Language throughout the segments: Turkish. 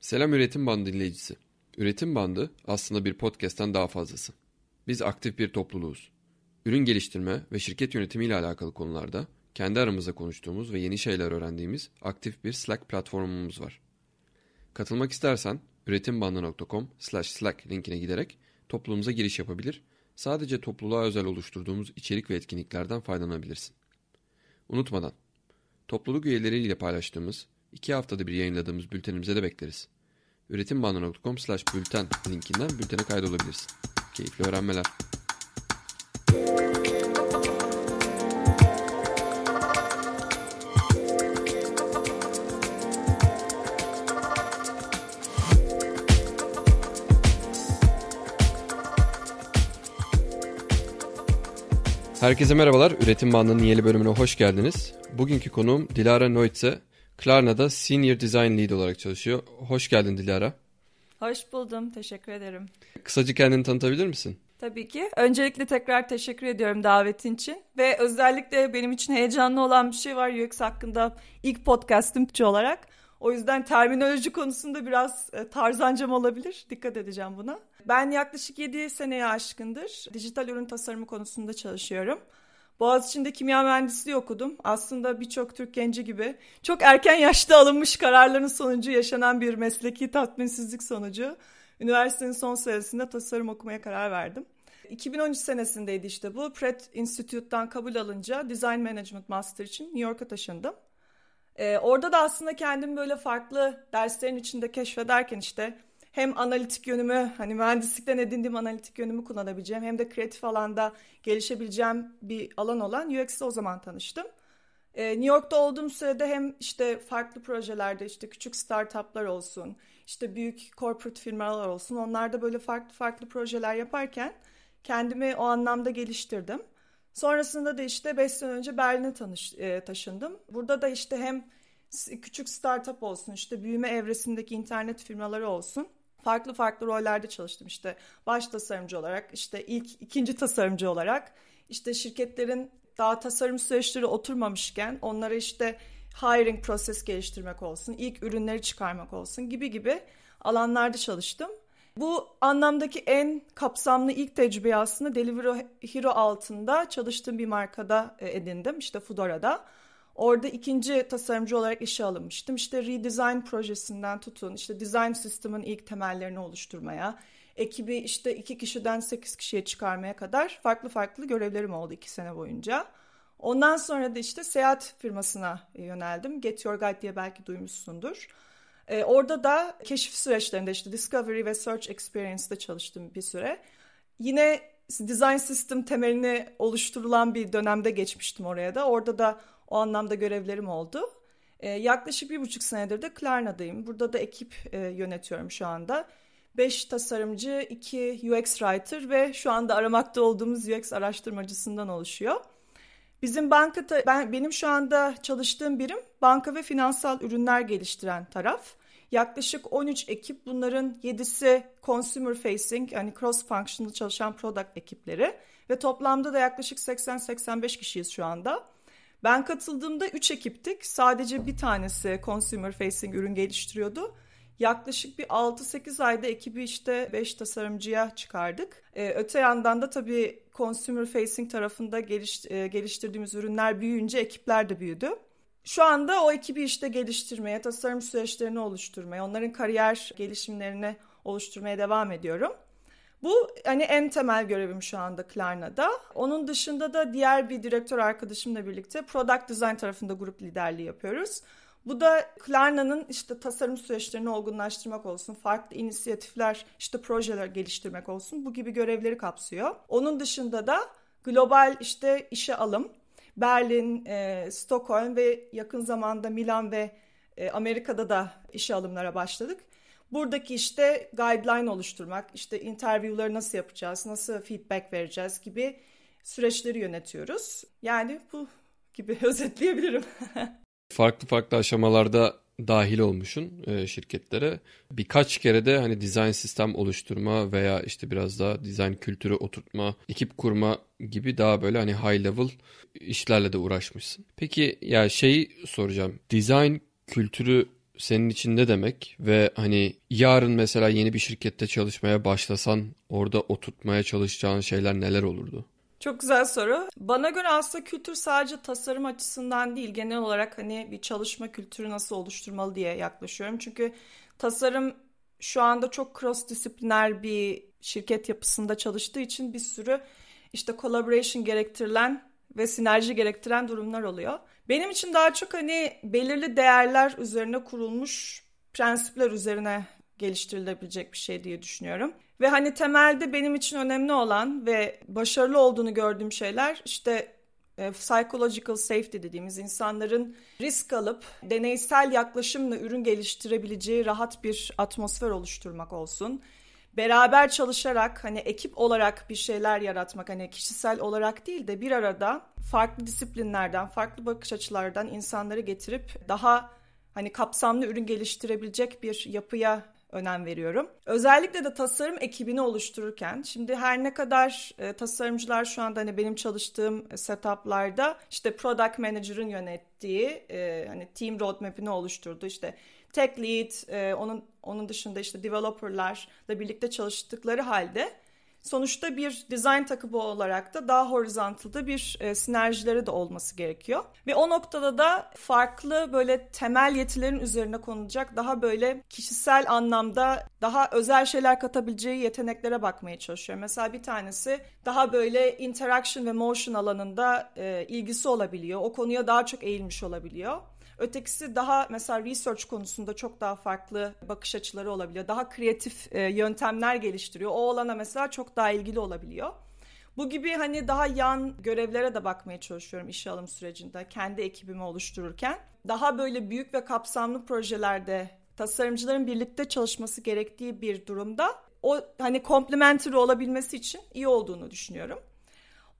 Selam Üretim Bandı dinleyicisi. Üretim Bandı aslında bir podcast'ten daha fazlası. Biz aktif bir topluluğuz. Ürün geliştirme ve şirket yönetimi ile alakalı konularda kendi aramızda konuştuğumuz ve yeni şeyler öğrendiğimiz aktif bir Slack platformumuz var. Katılmak istersen üretimbandı.com slash slack linkine giderek topluluğumuza giriş yapabilir, sadece topluluğa özel oluşturduğumuz içerik ve etkinliklerden faydalanabilirsin. Unutmadan, topluluk üyeleriyle paylaştığımız iki haftada bir yayınladığımız bültenimize de bekleriz. üretimbandı.com slash bülten linkinden bültene kaydolabilirsin. Keyifli öğrenmeler. Herkese merhabalar. Üretim Bandı'nın yeni bölümüne hoş geldiniz. Bugünkü konuğum Dilara Noitse. Klarna'da Senior Design Lead olarak çalışıyor. Hoş geldin Dilara. Hoş buldum. Teşekkür ederim. Kısaca kendini tanıtabilir misin? Tabii ki. Öncelikle tekrar teşekkür ediyorum davetin için ve özellikle benim için heyecanlı olan bir şey var UX hakkında ilk podcast'ımcı olarak. O yüzden terminoloji konusunda biraz e, tarzancam olabilir. Dikkat edeceğim buna. Ben yaklaşık 7 seneye aşkındır dijital ürün tasarımı konusunda çalışıyorum. Boğaziçi'nde kimya mühendisliği okudum. Aslında birçok Türk genci gibi çok erken yaşta alınmış kararların sonucu yaşanan bir mesleki tatminsizlik sonucu üniversitenin son senesinde tasarım okumaya karar verdim. 2013 senesindeydi işte bu. Pratt Institute'dan kabul alınca Design Management Master için New York'a taşındım. Ee, orada da aslında kendimi böyle farklı derslerin içinde keşfederken işte hem analitik yönümü hani mühendislikten edindiğim analitik yönümü kullanabileceğim hem de kreatif alanda gelişebileceğim bir alan olan UX'le o zaman tanıştım. E, New York'ta olduğum sürede hem işte farklı projelerde işte küçük startuplar olsun, işte büyük corporate firmalar olsun onlarda böyle farklı farklı projeler yaparken kendimi o anlamda geliştirdim. Sonrasında da işte 5 sene önce Berlin'e tanış, e, taşındım. Burada da işte hem küçük startup olsun, işte büyüme evresindeki internet firmaları olsun farklı farklı rollerde çalıştım. işte baş tasarımcı olarak, işte ilk ikinci tasarımcı olarak, işte şirketlerin daha tasarım süreçleri oturmamışken onlara işte hiring proses geliştirmek olsun, ilk ürünleri çıkarmak olsun gibi gibi alanlarda çalıştım. Bu anlamdaki en kapsamlı ilk tecrübeyi aslında Delivery Hero altında çalıştığım bir markada e, edindim. işte Fudora'da. Orada ikinci tasarımcı olarak işe alınmıştım. İşte redesign projesinden tutun, işte design sistemin ilk temellerini oluşturmaya, ekibi işte iki kişiden sekiz kişiye çıkarmaya kadar farklı farklı görevlerim oldu iki sene boyunca. Ondan sonra da işte seyahat firmasına yöneldim. Get Your Guide diye belki duymuşsundur. Ee, orada da keşif süreçlerinde işte Discovery ve Search Experience'da çalıştım bir süre. Yine design system temelini oluşturulan bir dönemde geçmiştim oraya da. Orada da o anlamda görevlerim oldu. E, yaklaşık bir buçuk senedir de Klarna'dayım. Burada da ekip e, yönetiyorum şu anda. Beş tasarımcı, iki UX writer ve şu anda aramakta olduğumuz UX araştırmacısından oluşuyor. Bizim banka, ben, benim şu anda çalıştığım birim banka ve finansal ürünler geliştiren taraf. Yaklaşık 13 ekip bunların 7'si consumer facing yani cross functional çalışan product ekipleri ve toplamda da yaklaşık 80-85 kişiyiz şu anda. Ben katıldığımda 3 ekiptik. Sadece bir tanesi consumer facing ürün geliştiriyordu. Yaklaşık bir 6-8 ayda ekibi işte 5 tasarımcıya çıkardık. Ee, öte yandan da tabii consumer facing tarafında geliş, e, geliştirdiğimiz ürünler büyüyünce ekipler de büyüdü. Şu anda o ekibi işte geliştirmeye, tasarım süreçlerini oluşturmaya, onların kariyer gelişimlerini oluşturmaya devam ediyorum. Bu hani en temel görevim şu anda Klarna'da. Onun dışında da diğer bir direktör arkadaşımla birlikte product design tarafında grup liderliği yapıyoruz. Bu da Klarna'nın işte tasarım süreçlerini olgunlaştırmak olsun, farklı inisiyatifler, işte projeler geliştirmek olsun bu gibi görevleri kapsıyor. Onun dışında da global işte işe alım, Berlin, e, Stockholm ve yakın zamanda Milan ve e, Amerika'da da işe alımlara başladık. Buradaki işte guideline oluşturmak, işte interview'ları nasıl yapacağız, nasıl feedback vereceğiz gibi süreçleri yönetiyoruz. Yani bu gibi özetleyebilirim. farklı farklı aşamalarda dahil olmuşun e, şirketlere. Birkaç kere de hani design sistem oluşturma veya işte biraz daha design kültürü oturtma, ekip kurma gibi daha böyle hani high level işlerle de uğraşmışsın. Peki ya yani şeyi soracağım. design kültürü senin için ne demek ve hani yarın mesela yeni bir şirkette çalışmaya başlasan orada oturtmaya çalışacağın şeyler neler olurdu? Çok güzel soru. Bana göre aslında kültür sadece tasarım açısından değil genel olarak hani bir çalışma kültürü nasıl oluşturmalı diye yaklaşıyorum. Çünkü tasarım şu anda çok cross disipliner bir şirket yapısında çalıştığı için bir sürü işte collaboration gerektirilen ve sinerji gerektiren durumlar oluyor. Benim için daha çok hani belirli değerler üzerine kurulmuş prensipler üzerine geliştirilebilecek bir şey diye düşünüyorum. Ve hani temelde benim için önemli olan ve başarılı olduğunu gördüğüm şeyler işte e, psychological safety dediğimiz insanların risk alıp deneysel yaklaşımla ürün geliştirebileceği rahat bir atmosfer oluşturmak olsun beraber çalışarak hani ekip olarak bir şeyler yaratmak hani kişisel olarak değil de bir arada farklı disiplinlerden, farklı bakış açılardan insanları getirip daha hani kapsamlı ürün geliştirebilecek bir yapıya önem veriyorum. Özellikle de tasarım ekibini oluştururken şimdi her ne kadar e, tasarımcılar şu anda hani benim çalıştığım setuplarda işte product manager'ın yönettiği e, hani team roadmap'ini oluşturdu işte tech lead, e, onun onun dışında işte developerlarla birlikte çalıştıkları halde sonuçta bir design takımı olarak da daha horizontalda bir e, sinerjileri de olması gerekiyor. Ve o noktada da farklı böyle temel yetilerin üzerine konulacak daha böyle kişisel anlamda daha özel şeyler katabileceği yeteneklere bakmaya çalışıyor. Mesela bir tanesi daha böyle interaction ve motion alanında e, ilgisi olabiliyor. O konuya daha çok eğilmiş olabiliyor. Ötekisi daha mesela research konusunda çok daha farklı bakış açıları olabiliyor. Daha kreatif e, yöntemler geliştiriyor. O olana mesela çok daha ilgili olabiliyor. Bu gibi hani daha yan görevlere de bakmaya çalışıyorum işe alım sürecinde kendi ekibimi oluştururken. Daha böyle büyük ve kapsamlı projelerde tasarımcıların birlikte çalışması gerektiği bir durumda o hani komplementer olabilmesi için iyi olduğunu düşünüyorum.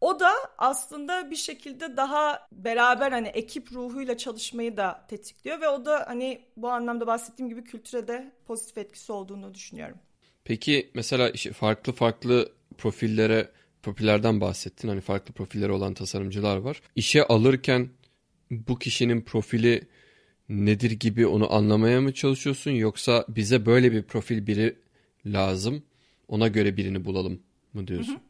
O da aslında bir şekilde daha beraber hani ekip ruhuyla çalışmayı da tetikliyor ve o da hani bu anlamda bahsettiğim gibi kültüre de pozitif etkisi olduğunu düşünüyorum. Peki mesela işte farklı farklı profillere profillerden bahsettin. Hani farklı profilleri olan tasarımcılar var. İşe alırken bu kişinin profili nedir gibi onu anlamaya mı çalışıyorsun yoksa bize böyle bir profil biri lazım ona göre birini bulalım mı diyorsun? Hı hı.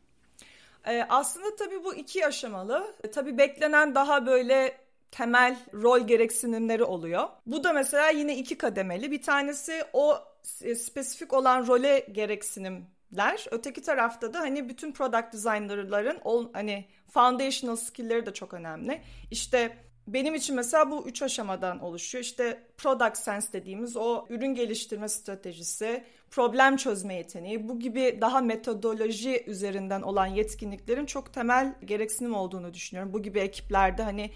Ee, aslında tabii bu iki aşamalı. Ee, tabii beklenen daha böyle temel rol gereksinimleri oluyor. Bu da mesela yine iki kademeli. Bir tanesi o e, spesifik olan role gereksinimler. Öteki tarafta da hani bütün product designer'ların hani foundational skill'leri de çok önemli. İşte benim için mesela bu üç aşamadan oluşuyor. İşte product sense dediğimiz o ürün geliştirme stratejisi, problem çözme yeteneği bu gibi daha metodoloji üzerinden olan yetkinliklerin çok temel gereksinim olduğunu düşünüyorum. Bu gibi ekiplerde hani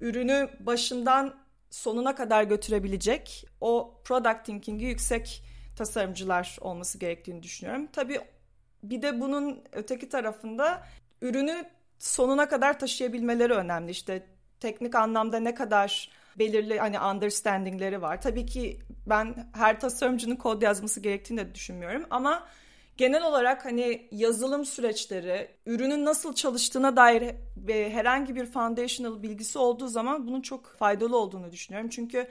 ürünü başından sonuna kadar götürebilecek o product thinking'i yüksek tasarımcılar olması gerektiğini düşünüyorum. Tabii bir de bunun öteki tarafında ürünü sonuna kadar taşıyabilmeleri önemli. İşte teknik anlamda ne kadar belirli hani understandingleri var. Tabii ki ben her tasarımcının kod yazması gerektiğini de düşünmüyorum ama genel olarak hani yazılım süreçleri, ürünün nasıl çalıştığına dair ve herhangi bir foundational bilgisi olduğu zaman bunun çok faydalı olduğunu düşünüyorum. Çünkü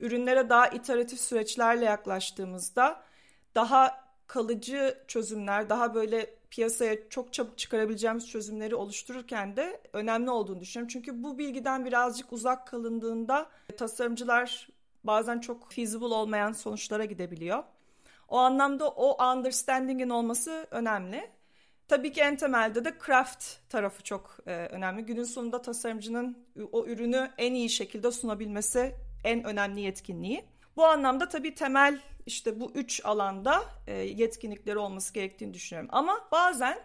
ürünlere daha iteratif süreçlerle yaklaştığımızda daha kalıcı çözümler, daha böyle piyasaya çok çabuk çıkarabileceğimiz çözümleri oluştururken de önemli olduğunu düşünüyorum. Çünkü bu bilgiden birazcık uzak kalındığında tasarımcılar bazen çok feasible olmayan sonuçlara gidebiliyor. O anlamda o understanding'in olması önemli. Tabii ki en temelde de craft tarafı çok e, önemli. Günün sonunda tasarımcının o ürünü en iyi şekilde sunabilmesi en önemli yetkinliği. Bu anlamda tabii temel işte bu üç alanda e, yetkinlikleri olması gerektiğini düşünüyorum. Ama bazen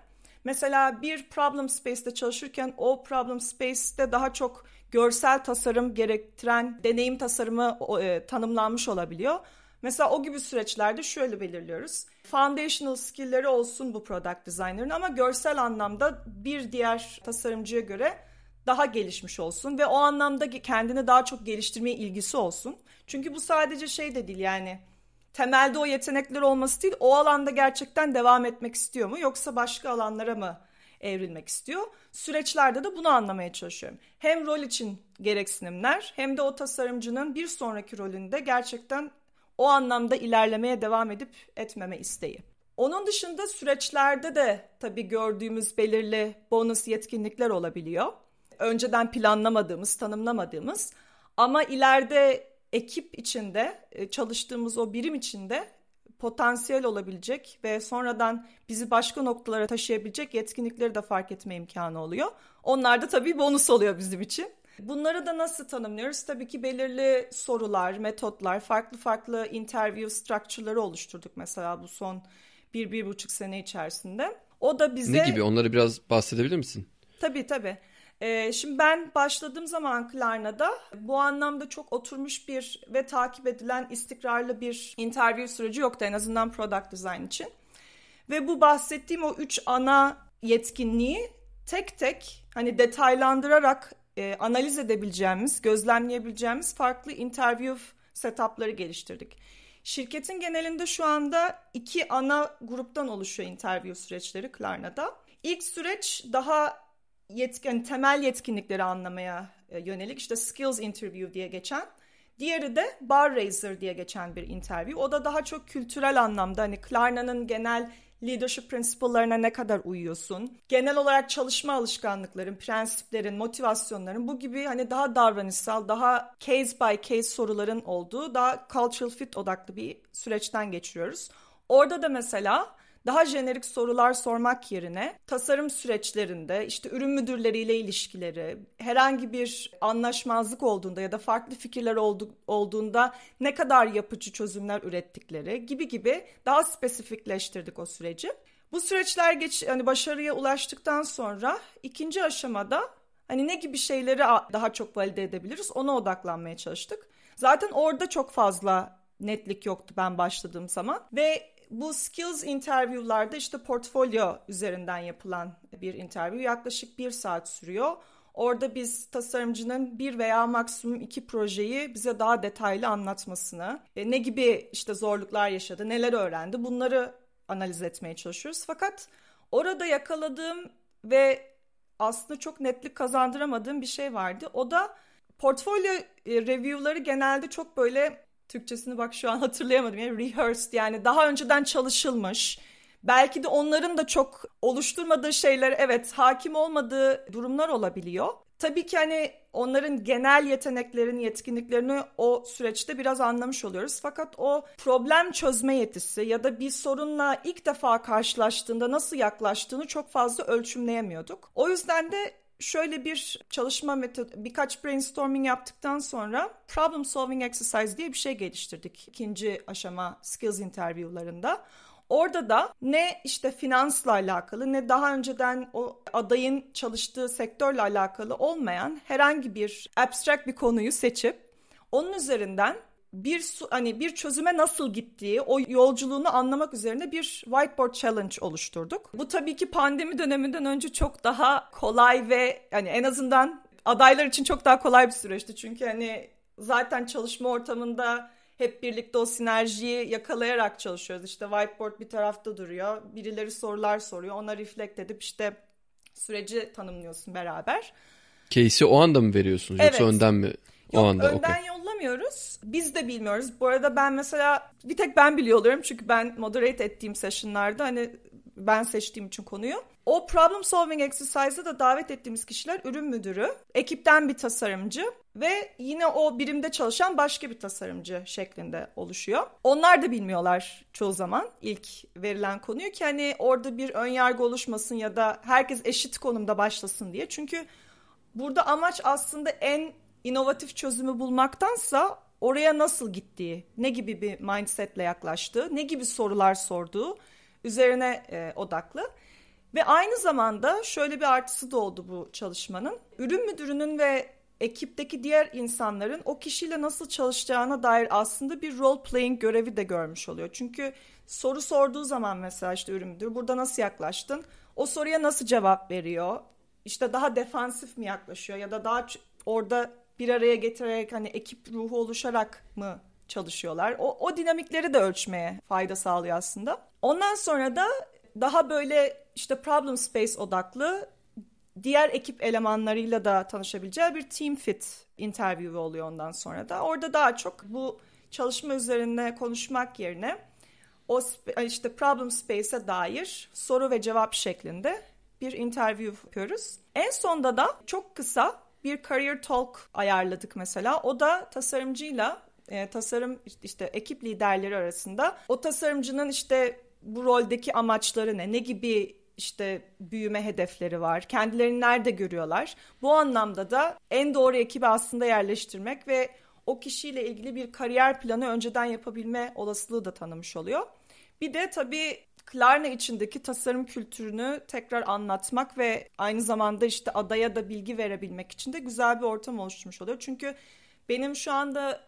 mesela bir problem space'te çalışırken o problem space'te daha çok görsel tasarım gerektiren deneyim tasarımı e, tanımlanmış olabiliyor. Mesela o gibi süreçlerde şöyle belirliyoruz. Foundational skill'leri olsun bu product designer'ın ama görsel anlamda bir diğer tasarımcıya göre daha gelişmiş olsun ve o anlamda kendini daha çok geliştirmeye ilgisi olsun. Çünkü bu sadece şey de değil yani temelde o yetenekler olması değil o alanda gerçekten devam etmek istiyor mu yoksa başka alanlara mı evrilmek istiyor. Süreçlerde de bunu anlamaya çalışıyorum. Hem rol için gereksinimler hem de o tasarımcının bir sonraki rolünde gerçekten o anlamda ilerlemeye devam edip etmeme isteği. Onun dışında süreçlerde de tabii gördüğümüz belirli bonus yetkinlikler olabiliyor önceden planlamadığımız, tanımlamadığımız ama ileride ekip içinde, e, çalıştığımız o birim içinde potansiyel olabilecek ve sonradan bizi başka noktalara taşıyabilecek yetkinlikleri de fark etme imkanı oluyor. Onlar da tabii bonus oluyor bizim için. Bunları da nasıl tanımlıyoruz? Tabii ki belirli sorular, metotlar, farklı farklı interview structure'ları oluşturduk mesela bu son bir, bir buçuk sene içerisinde. O da bize... Ne gibi? Onları biraz bahsedebilir misin? Tabii tabii. Ee, şimdi ben başladığım zaman Klarna'da bu anlamda çok oturmuş bir ve takip edilen istikrarlı bir interview süreci yoktu en azından product design için. Ve bu bahsettiğim o üç ana yetkinliği tek tek hani detaylandırarak e, analiz edebileceğimiz, gözlemleyebileceğimiz farklı interview setupları geliştirdik. Şirketin genelinde şu anda iki ana gruptan oluşuyor interview süreçleri Klarna'da. İlk süreç daha yetkin, yani temel yetkinlikleri anlamaya e, yönelik işte skills interview diye geçen Diğeri de bar raiser diye geçen bir interview. O da daha çok kültürel anlamda hani Klarna'nın genel leadership prensiplerine ne kadar uyuyorsun? Genel olarak çalışma alışkanlıkların, prensiplerin, motivasyonların bu gibi hani daha davranışsal, daha case by case soruların olduğu daha cultural fit odaklı bir süreçten geçiriyoruz. Orada da mesela daha jenerik sorular sormak yerine tasarım süreçlerinde işte ürün müdürleriyle ilişkileri, herhangi bir anlaşmazlık olduğunda ya da farklı fikirler olduğunda ne kadar yapıcı çözümler ürettikleri gibi gibi daha spesifikleştirdik o süreci. Bu süreçler geç hani başarıya ulaştıktan sonra ikinci aşamada hani ne gibi şeyleri daha çok valide edebiliriz ona odaklanmaya çalıştık. Zaten orada çok fazla netlik yoktu ben başladığım zaman ve bu skills interview'larda işte portfolyo üzerinden yapılan bir interview yaklaşık bir saat sürüyor. Orada biz tasarımcının bir veya maksimum iki projeyi bize daha detaylı anlatmasını, e, ne gibi işte zorluklar yaşadı, neler öğrendi bunları analiz etmeye çalışıyoruz. Fakat orada yakaladığım ve aslında çok netlik kazandıramadığım bir şey vardı. O da portfolyo e, review'ları genelde çok böyle Türkçesini bak şu an hatırlayamadım. Yani rehearsed yani daha önceden çalışılmış. Belki de onların da çok oluşturmadığı şeyler evet hakim olmadığı durumlar olabiliyor. Tabii ki hani onların genel yeteneklerini, yetkinliklerini o süreçte biraz anlamış oluyoruz. Fakat o problem çözme yetisi ya da bir sorunla ilk defa karşılaştığında nasıl yaklaştığını çok fazla ölçümleyemiyorduk. O yüzden de şöyle bir çalışma metodu, birkaç brainstorming yaptıktan sonra problem solving exercise diye bir şey geliştirdik. İkinci aşama skills interview'larında. Orada da ne işte finansla alakalı ne daha önceden o adayın çalıştığı sektörle alakalı olmayan herhangi bir abstract bir konuyu seçip onun üzerinden bir su, hani bir çözüme nasıl gittiği, o yolculuğunu anlamak üzerine bir whiteboard challenge oluşturduk. Bu tabii ki pandemi döneminden önce çok daha kolay ve hani en azından adaylar için çok daha kolay bir süreçti. Çünkü hani zaten çalışma ortamında hep birlikte o sinerjiyi yakalayarak çalışıyoruz. İşte whiteboard bir tarafta duruyor. Birileri sorular soruyor. Ona reflect edip işte süreci tanımlıyorsun beraber. Case'i o anda mı veriyorsunuz evet. yoksa önden mi? Yok o anda, önden okay. yollamıyoruz. Biz de bilmiyoruz. Bu arada ben mesela bir tek ben biliyor oluyorum. Çünkü ben moderate ettiğim session'larda hani ben seçtiğim için konuyu. O problem solving exercise'da da davet ettiğimiz kişiler ürün müdürü, ekipten bir tasarımcı ve yine o birimde çalışan başka bir tasarımcı şeklinde oluşuyor. Onlar da bilmiyorlar çoğu zaman ilk verilen konuyu ki hani orada bir ön yargı oluşmasın ya da herkes eşit konumda başlasın diye. Çünkü burada amaç aslında en inovatif çözümü bulmaktansa oraya nasıl gittiği, ne gibi bir mindsetle yaklaştığı, ne gibi sorular sorduğu üzerine e, odaklı. Ve aynı zamanda şöyle bir artısı da oldu bu çalışmanın. Ürün müdürünün ve ekipteki diğer insanların o kişiyle nasıl çalışacağına dair aslında bir role playing görevi de görmüş oluyor. Çünkü soru sorduğu zaman mesela işte ürün müdürü burada nasıl yaklaştın? O soruya nasıl cevap veriyor? İşte daha defansif mi yaklaşıyor ya da daha orada bir araya getirerek hani ekip ruhu oluşarak mı çalışıyorlar? O, o dinamikleri de ölçmeye fayda sağlıyor aslında. Ondan sonra da daha böyle işte problem space odaklı diğer ekip elemanlarıyla da tanışabileceği bir team fit interview oluyor ondan sonra da. Orada daha çok bu çalışma üzerine konuşmak yerine o e, işte problem space'e dair soru ve cevap şeklinde bir interview yapıyoruz. En sonda da çok kısa bir Career Talk ayarladık mesela. O da tasarımcıyla e, tasarım işte ekip liderleri arasında o tasarımcının işte bu roldeki amaçları ne, ne gibi işte büyüme hedefleri var. Kendilerini nerede görüyorlar? Bu anlamda da en doğru ekibi aslında yerleştirmek ve o kişiyle ilgili bir kariyer planı önceden yapabilme olasılığı da tanımış oluyor. Bir de tabii Klarna içindeki tasarım kültürünü tekrar anlatmak ve aynı zamanda işte adaya da bilgi verebilmek için de güzel bir ortam oluşturmuş oluyor. Çünkü benim şu anda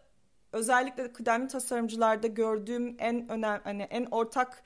özellikle kıdemli tasarımcılarda gördüğüm en önemli hani en ortak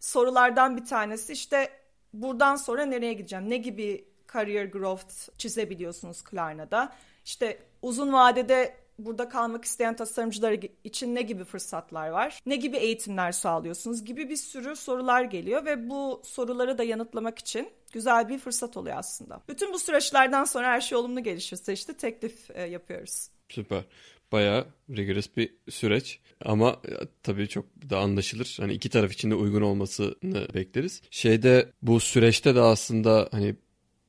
sorulardan bir tanesi işte buradan sonra nereye gideceğim? Ne gibi career growth çizebiliyorsunuz Klarna'da? İşte uzun vadede burada kalmak isteyen tasarımcılar için ne gibi fırsatlar var? Ne gibi eğitimler sağlıyorsunuz? Gibi bir sürü sorular geliyor ve bu soruları da yanıtlamak için güzel bir fırsat oluyor aslında. Bütün bu süreçlerden sonra her şey olumlu gelişirse işte teklif e, yapıyoruz. Süper. Bayağı rigorous bir süreç ama e, tabii çok da anlaşılır. Hani iki taraf için de uygun olmasını bekleriz. Şeyde bu süreçte de aslında hani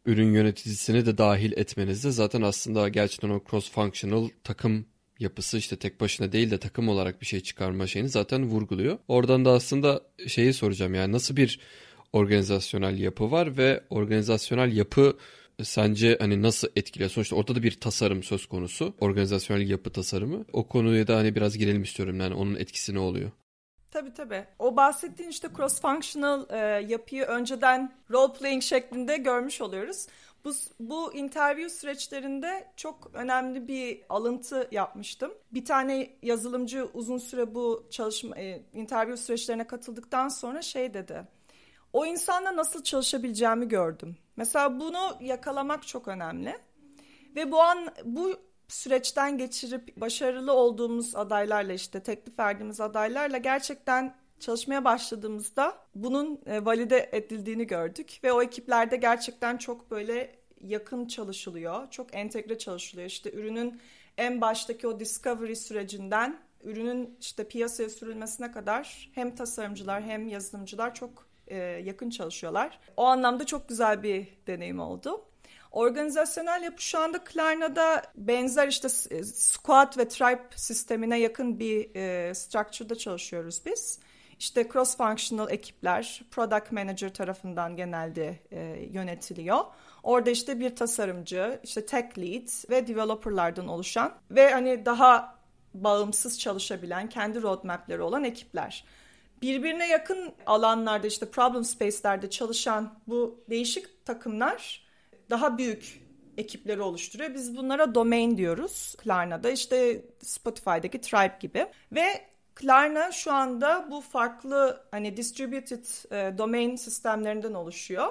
ürün yöneticisini de dahil etmenizde zaten aslında gerçekten o cross functional takım yapısı işte tek başına değil de takım olarak bir şey çıkarma şeyini zaten vurguluyor. Oradan da aslında şeyi soracağım yani nasıl bir organizasyonel yapı var ve organizasyonel yapı sence hani nasıl etkiliyor? Sonuçta ortada bir tasarım söz konusu. Organizasyonel yapı tasarımı. O konuya da hani biraz girelim istiyorum. Yani onun etkisi ne oluyor? Tabii tabii. O bahsettiğin işte cross functional e, yapıyı önceden role playing şeklinde görmüş oluyoruz. Bu, bu interview süreçlerinde çok önemli bir alıntı yapmıştım. Bir tane yazılımcı uzun süre bu çalışma e, interview süreçlerine katıldıktan sonra şey dedi. O insanla nasıl çalışabileceğimi gördüm. Mesela bunu yakalamak çok önemli. Ve bu an bu süreçten geçirip başarılı olduğumuz adaylarla işte teklif verdiğimiz adaylarla gerçekten çalışmaya başladığımızda bunun e, valide edildiğini gördük ve o ekiplerde gerçekten çok böyle yakın çalışılıyor. Çok entegre çalışılıyor. İşte ürünün en baştaki o discovery sürecinden ürünün işte piyasaya sürülmesine kadar hem tasarımcılar hem yazılımcılar çok e, yakın çalışıyorlar. O anlamda çok güzel bir deneyim oldu. Organizasyonel yapı şu anda Klarna'da benzer işte e, squat ve tribe sistemine yakın bir e, structure'da çalışıyoruz biz. İşte cross functional ekipler product manager tarafından genelde e, yönetiliyor. Orada işte bir tasarımcı, işte tech lead ve developerlardan oluşan ve hani daha bağımsız çalışabilen, kendi roadmap'leri olan ekipler. Birbirine yakın alanlarda işte problem space'lerde çalışan bu değişik takımlar daha büyük ekipleri oluşturuyor. Biz bunlara domain diyoruz. Klarna'da işte Spotify'daki Tribe gibi. Ve Klarna şu anda bu farklı hani distributed e, domain sistemlerinden oluşuyor.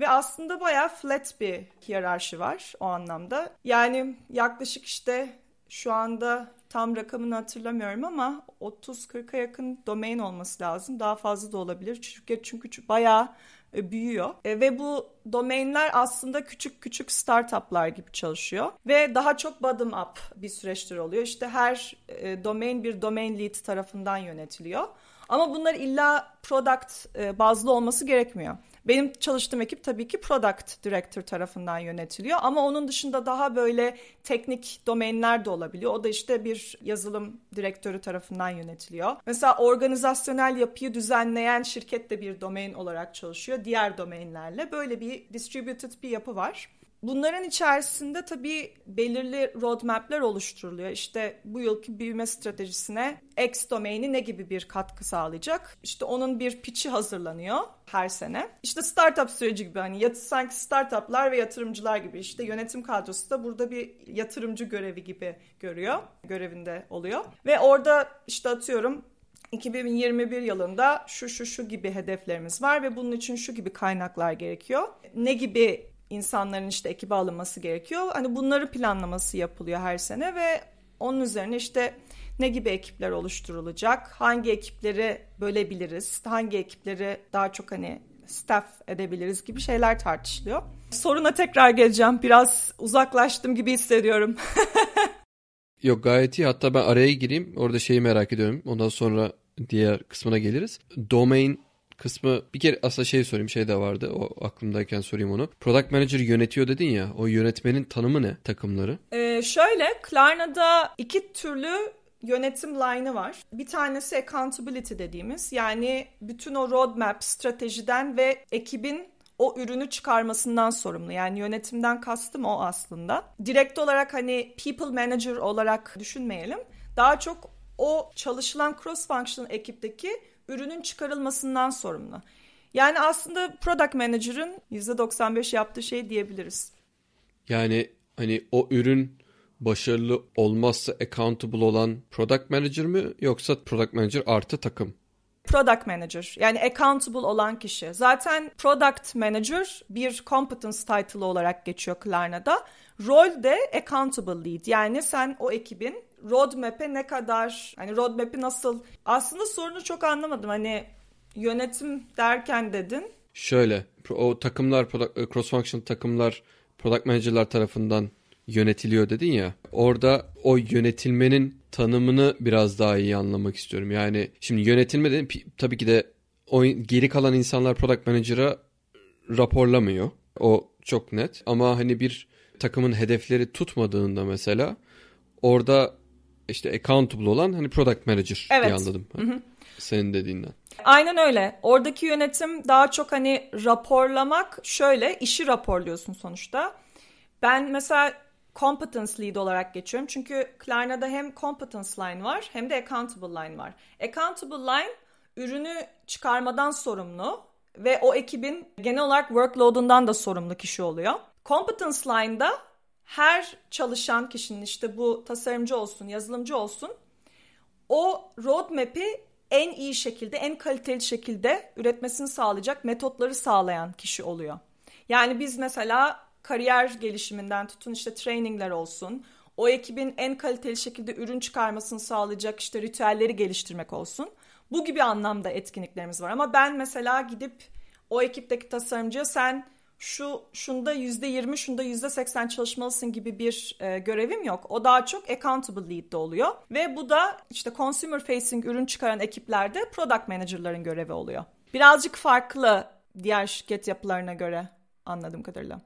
Ve aslında bayağı flat bir hiyerarşi var o anlamda. Yani yaklaşık işte şu anda tam rakamını hatırlamıyorum ama 30-40'a yakın domain olması lazım. Daha fazla da olabilir. Şirket çünkü bayağı e, büyüyor e, ve bu domainler aslında küçük küçük startuplar gibi çalışıyor ve daha çok bottom up bir süreçtir oluyor. İşte her e, domain bir domain lead tarafından yönetiliyor. Ama bunlar illa product bazlı olması gerekmiyor. Benim çalıştığım ekip tabii ki product director tarafından yönetiliyor ama onun dışında daha böyle teknik domainler de olabiliyor. O da işte bir yazılım direktörü tarafından yönetiliyor. Mesela organizasyonel yapıyı düzenleyen şirket de bir domain olarak çalışıyor diğer domainlerle. Böyle bir distributed bir yapı var. Bunların içerisinde tabii belirli roadmap'ler oluşturuluyor. İşte bu yılki büyüme stratejisine X domaini ne gibi bir katkı sağlayacak? İşte onun bir pitch'i hazırlanıyor her sene. İşte startup süreci gibi hani yat sanki startuplar ve yatırımcılar gibi işte yönetim kadrosu da burada bir yatırımcı görevi gibi görüyor. Görevinde oluyor. Ve orada işte atıyorum 2021 yılında şu şu şu gibi hedeflerimiz var ve bunun için şu gibi kaynaklar gerekiyor. Ne gibi insanların işte ekibe alınması gerekiyor. Hani bunları planlaması yapılıyor her sene ve onun üzerine işte ne gibi ekipler oluşturulacak, hangi ekipleri bölebiliriz, hangi ekipleri daha çok hani staff edebiliriz gibi şeyler tartışılıyor. Soruna tekrar geleceğim. Biraz uzaklaştım gibi hissediyorum. Yok gayet iyi. Hatta ben araya gireyim. Orada şeyi merak ediyorum. Ondan sonra diğer kısmına geliriz. Domain kısmı bir kere aslında şey sorayım şey de vardı o aklımdayken sorayım onu. Product Manager yönetiyor dedin ya o yönetmenin tanımı ne takımları? Ee, şöyle Klarna'da iki türlü yönetim line'ı var. Bir tanesi accountability dediğimiz yani bütün o roadmap stratejiden ve ekibin o ürünü çıkarmasından sorumlu. Yani yönetimden kastım o aslında. Direkt olarak hani people manager olarak düşünmeyelim. Daha çok o çalışılan cross function ekipteki ürünün çıkarılmasından sorumlu. Yani aslında product manager'ın %95 yaptığı şey diyebiliriz. Yani hani o ürün başarılı olmazsa accountable olan product manager mi yoksa product manager artı takım? Product manager yani accountable olan kişi. Zaten product manager bir competence title olarak geçiyor Klarna'da. Rol de accountable lead yani sen o ekibin roadmap'e ne kadar hani roadmap'i nasıl aslında sorunu çok anlamadım hani yönetim derken dedin. Şöyle o takımlar e, cross function takımlar product manager'lar tarafından yönetiliyor dedin ya. Orada o yönetilmenin tanımını biraz daha iyi anlamak istiyorum. Yani şimdi yönetilme dedim tabii ki de o geri kalan insanlar product manager'a raporlamıyor. O çok net. Ama hani bir takımın hedefleri tutmadığında mesela orada işte accountable olan hani product manager evet. diye anladım. Hı hı. Senin dediğinden. Aynen öyle. Oradaki yönetim daha çok hani raporlamak şöyle işi raporluyorsun sonuçta. Ben mesela competence lead olarak geçiyorum. Çünkü Klarna'da hem competence line var hem de accountable line var. Accountable line ürünü çıkarmadan sorumlu ve o ekibin genel olarak workload'undan da sorumlu kişi oluyor. Competence line'da her çalışan kişinin işte bu tasarımcı olsun, yazılımcı olsun o roadmap'i en iyi şekilde, en kaliteli şekilde üretmesini sağlayacak metotları sağlayan kişi oluyor. Yani biz mesela kariyer gelişiminden tutun işte trainingler olsun, o ekibin en kaliteli şekilde ürün çıkarmasını sağlayacak işte ritüelleri geliştirmek olsun. Bu gibi anlamda etkinliklerimiz var ama ben mesela gidip o ekipteki tasarımcıya sen şu şunda yüzde yirmi şunda yüzde seksen çalışmalısın gibi bir e, görevim yok. O daha çok accountable lead'de oluyor ve bu da işte consumer facing ürün çıkaran ekiplerde product manager'ların görevi oluyor. Birazcık farklı diğer şirket yapılarına göre anladığım kadarıyla.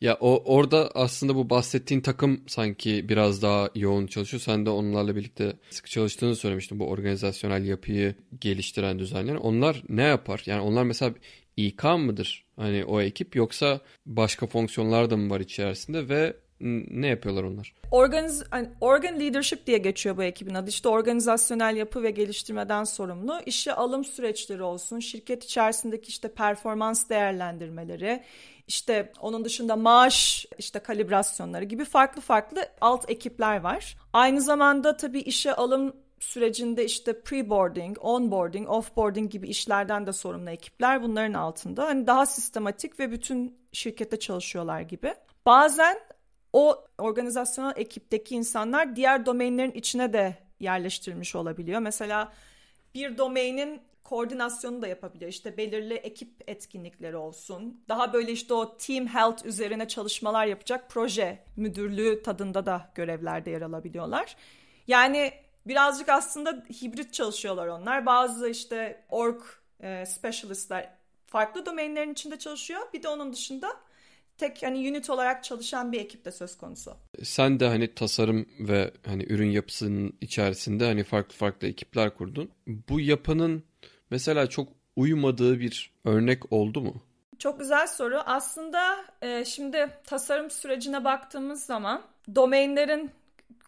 Ya o orada aslında bu bahsettiğin takım sanki biraz daha yoğun çalışıyor. Sen de onlarla birlikte sık çalıştığını söylemiştin. Bu organizasyonel yapıyı geliştiren, düzenleyen. Onlar ne yapar? Yani onlar mesela İK mıdır? Hani o ekip yoksa başka fonksiyonlar da mı var içerisinde ve ne yapıyorlar onlar? Organiz, hani organ leadership diye geçiyor bu ekibin adı. İşte organizasyonel yapı ve geliştirmeden sorumlu. İşe alım süreçleri olsun, şirket içerisindeki işte performans değerlendirmeleri, işte onun dışında maaş, işte kalibrasyonları gibi farklı farklı alt ekipler var. Aynı zamanda tabii işe alım sürecinde işte pre-boarding, onboarding, offboarding gibi işlerden de sorumlu ekipler bunların altında. Hani daha sistematik ve bütün şirkette çalışıyorlar gibi. Bazen o organizasyonel ekipteki insanlar diğer domainlerin içine de yerleştirilmiş olabiliyor. Mesela bir domainin koordinasyonu da yapabiliyor. İşte belirli ekip etkinlikleri olsun. Daha böyle işte o team health üzerine çalışmalar yapacak proje müdürlüğü tadında da görevlerde yer alabiliyorlar. Yani Birazcık aslında hibrit çalışıyorlar onlar. Bazı işte org e, specialistler farklı domainlerin içinde çalışıyor. Bir de onun dışında tek hani unit olarak çalışan bir ekip de söz konusu. Sen de hani tasarım ve hani ürün yapısının içerisinde hani farklı farklı ekipler kurdun. Bu yapının mesela çok uymadığı bir örnek oldu mu? Çok güzel soru. Aslında e, şimdi tasarım sürecine baktığımız zaman domainlerin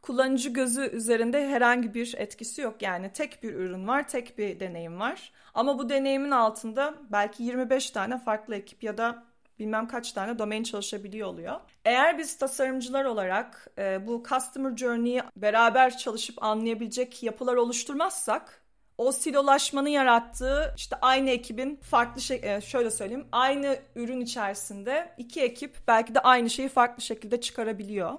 kullanıcı gözü üzerinde herhangi bir etkisi yok. Yani tek bir ürün var, tek bir deneyim var. Ama bu deneyimin altında belki 25 tane farklı ekip ya da bilmem kaç tane domain çalışabiliyor oluyor. Eğer biz tasarımcılar olarak e, bu customer journey'i beraber çalışıp anlayabilecek yapılar oluşturmazsak o silolaşmanın yarattığı işte aynı ekibin farklı şey e, şöyle söyleyeyim aynı ürün içerisinde iki ekip belki de aynı şeyi farklı şekilde çıkarabiliyor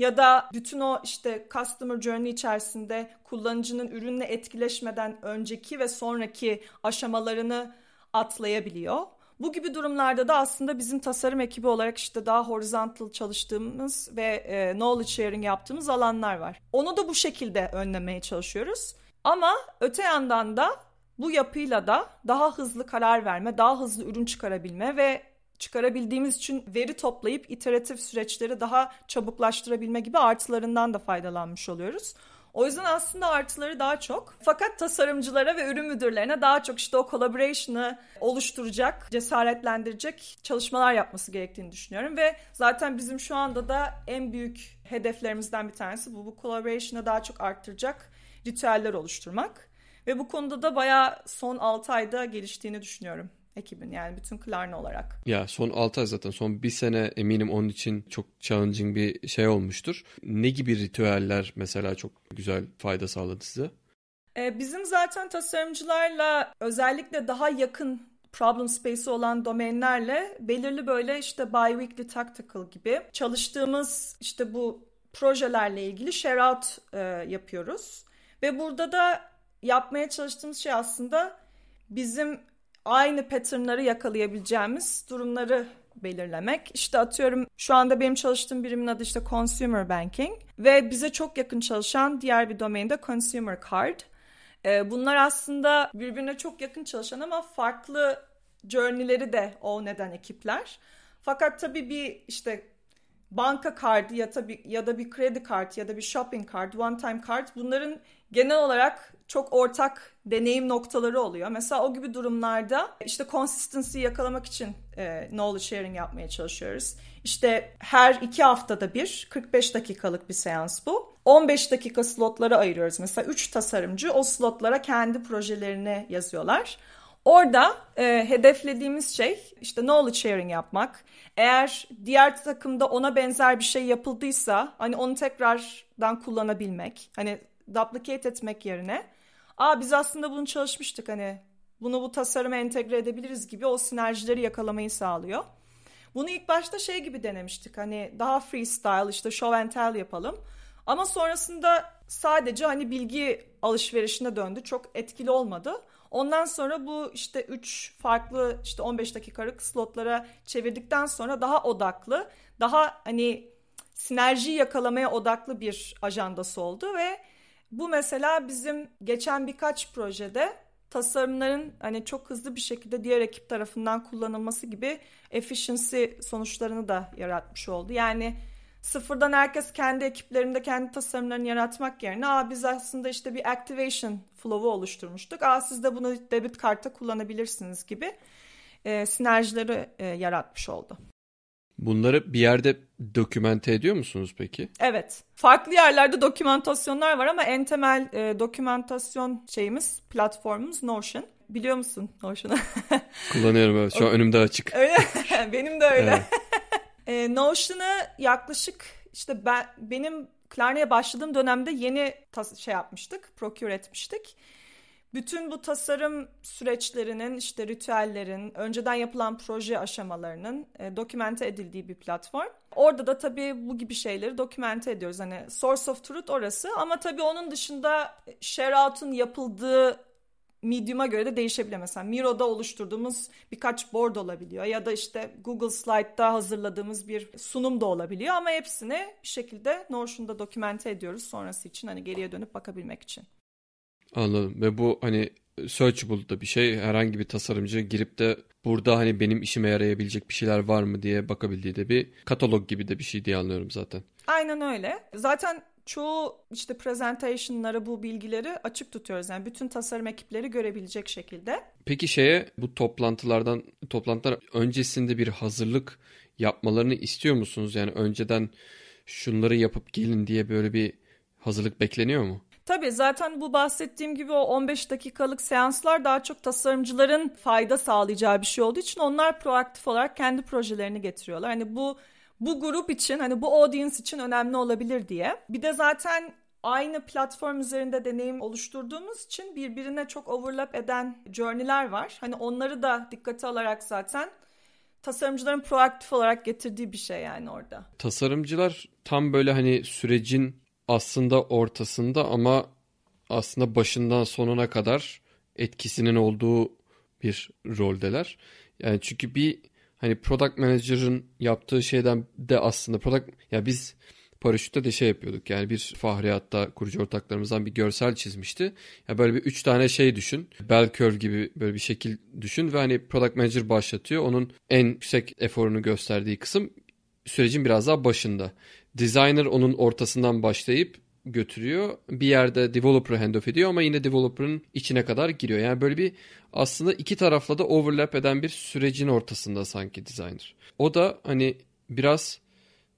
ya da bütün o işte customer journey içerisinde kullanıcının ürünle etkileşmeden önceki ve sonraki aşamalarını atlayabiliyor. Bu gibi durumlarda da aslında bizim tasarım ekibi olarak işte daha horizontal çalıştığımız ve e, knowledge sharing yaptığımız alanlar var. Onu da bu şekilde önlemeye çalışıyoruz. Ama öte yandan da bu yapıyla da daha hızlı karar verme, daha hızlı ürün çıkarabilme ve çıkarabildiğimiz için veri toplayıp iteratif süreçleri daha çabuklaştırabilme gibi artılarından da faydalanmış oluyoruz. O yüzden aslında artıları daha çok. Fakat tasarımcılara ve ürün müdürlerine daha çok işte o collaboration'ı oluşturacak, cesaretlendirecek çalışmalar yapması gerektiğini düşünüyorum. Ve zaten bizim şu anda da en büyük hedeflerimizden bir tanesi bu. Bu collaboration'ı daha çok arttıracak ritüeller oluşturmak. Ve bu konuda da bayağı son 6 ayda geliştiğini düşünüyorum ekibin yani bütün klarna olarak. Ya son 6 ay zaten son bir sene eminim onun için çok challenging bir şey olmuştur. Ne gibi ritüeller mesela çok güzel fayda sağladı size? Ee, bizim zaten tasarımcılarla özellikle daha yakın problem space'i olan domainlerle belirli böyle işte bi-weekly tactical gibi çalıştığımız işte bu projelerle ilgili share out e, yapıyoruz. Ve burada da yapmaya çalıştığımız şey aslında bizim aynı patternları yakalayabileceğimiz durumları belirlemek. İşte atıyorum şu anda benim çalıştığım birimin adı işte Consumer Banking ve bize çok yakın çalışan diğer bir domain de Consumer Card. Ee, bunlar aslında birbirine çok yakın çalışan ama farklı journey'leri de o neden ekipler. Fakat tabii bir işte banka kartı ya tabii ya da bir kredi kartı ya da bir shopping kart, one time kart bunların genel olarak çok ortak deneyim noktaları oluyor. Mesela o gibi durumlarda işte consistency yakalamak için e, knowledge sharing yapmaya çalışıyoruz. İşte her iki haftada bir 45 dakikalık bir seans bu. 15 dakika slotlara ayırıyoruz. Mesela 3 tasarımcı o slotlara kendi projelerini yazıyorlar. Orada e, hedeflediğimiz şey işte knowledge sharing yapmak. Eğer diğer takımda ona benzer bir şey yapıldıysa hani onu tekrardan kullanabilmek. Hani duplicate etmek yerine aa biz aslında bunu çalışmıştık hani bunu bu tasarıma entegre edebiliriz gibi o sinerjileri yakalamayı sağlıyor. Bunu ilk başta şey gibi denemiştik hani daha freestyle işte show and tell yapalım. Ama sonrasında sadece hani bilgi alışverişine döndü. Çok etkili olmadı. Ondan sonra bu işte 3 farklı işte 15 dakikalık slotlara çevirdikten sonra daha odaklı, daha hani sinerji yakalamaya odaklı bir ajandası oldu ve bu mesela bizim geçen birkaç projede tasarımların hani çok hızlı bir şekilde diğer ekip tarafından kullanılması gibi efficiency sonuçlarını da yaratmış oldu. Yani sıfırdan herkes kendi ekiplerinde kendi tasarımlarını yaratmak yerine Aa, biz aslında işte bir activation flow'u oluşturmuştuk. Aa, siz de bunu debit kartta kullanabilirsiniz gibi e, sinerjileri e, yaratmış oldu. Bunları bir yerde dokümente ediyor musunuz peki? Evet. Farklı yerlerde dokümantasyonlar var ama en temel e, dokümantasyon şeyimiz, platformumuz Notion. Biliyor musun Notion'u? Kullanıyorum evet. Şu o... an önümde açık. Öyle. benim de öyle. Evet. e, Notion'ı yaklaşık işte ben benim Klarna'ya başladığım dönemde yeni tas- şey yapmıştık, procure etmiştik. Bütün bu tasarım süreçlerinin işte ritüellerin, önceden yapılan proje aşamalarının e, dokümente edildiği bir platform. Orada da tabii bu gibi şeyleri dokümente ediyoruz. Hani source of truth orası ama tabii onun dışında share out'un yapıldığı medium'a göre de değişebilir. Mesela Miro'da oluşturduğumuz birkaç board olabiliyor ya da işte Google Slide'da hazırladığımız bir sunum da olabiliyor ama hepsini bir şekilde Notion'da dokümente ediyoruz sonrası için hani geriye dönüp bakabilmek için. Anladım ve bu hani searchable da bir şey. Herhangi bir tasarımcı girip de burada hani benim işime yarayabilecek bir şeyler var mı diye bakabildiği de bir katalog gibi de bir şey diye anlıyorum zaten. Aynen öyle. Zaten çoğu işte presentation'lara bu bilgileri açık tutuyoruz. Yani bütün tasarım ekipleri görebilecek şekilde. Peki şeye bu toplantılardan toplantılar öncesinde bir hazırlık yapmalarını istiyor musunuz? Yani önceden şunları yapıp gelin diye böyle bir hazırlık bekleniyor mu? Tabii zaten bu bahsettiğim gibi o 15 dakikalık seanslar daha çok tasarımcıların fayda sağlayacağı bir şey olduğu için onlar proaktif olarak kendi projelerini getiriyorlar. Hani bu bu grup için hani bu audience için önemli olabilir diye. Bir de zaten aynı platform üzerinde deneyim oluşturduğumuz için birbirine çok overlap eden journey'ler var. Hani onları da dikkate alarak zaten tasarımcıların proaktif olarak getirdiği bir şey yani orada. Tasarımcılar tam böyle hani sürecin aslında ortasında ama aslında başından sonuna kadar etkisinin olduğu bir roldeler. Yani çünkü bir hani product manager'ın yaptığı şeyden de aslında product ya biz paraşütte de şey yapıyorduk. Yani bir Fahri hatta kurucu ortaklarımızdan bir görsel çizmişti. Ya böyle bir üç tane şey düşün. Bell curve gibi böyle bir şekil düşün ve hani product manager başlatıyor. Onun en yüksek eforunu gösterdiği kısım sürecin biraz daha başında designer onun ortasından başlayıp götürüyor. Bir yerde developer handoff ediyor ama yine developer'ın içine kadar giriyor. Yani böyle bir aslında iki tarafla da overlap eden bir sürecin ortasında sanki designer. O da hani biraz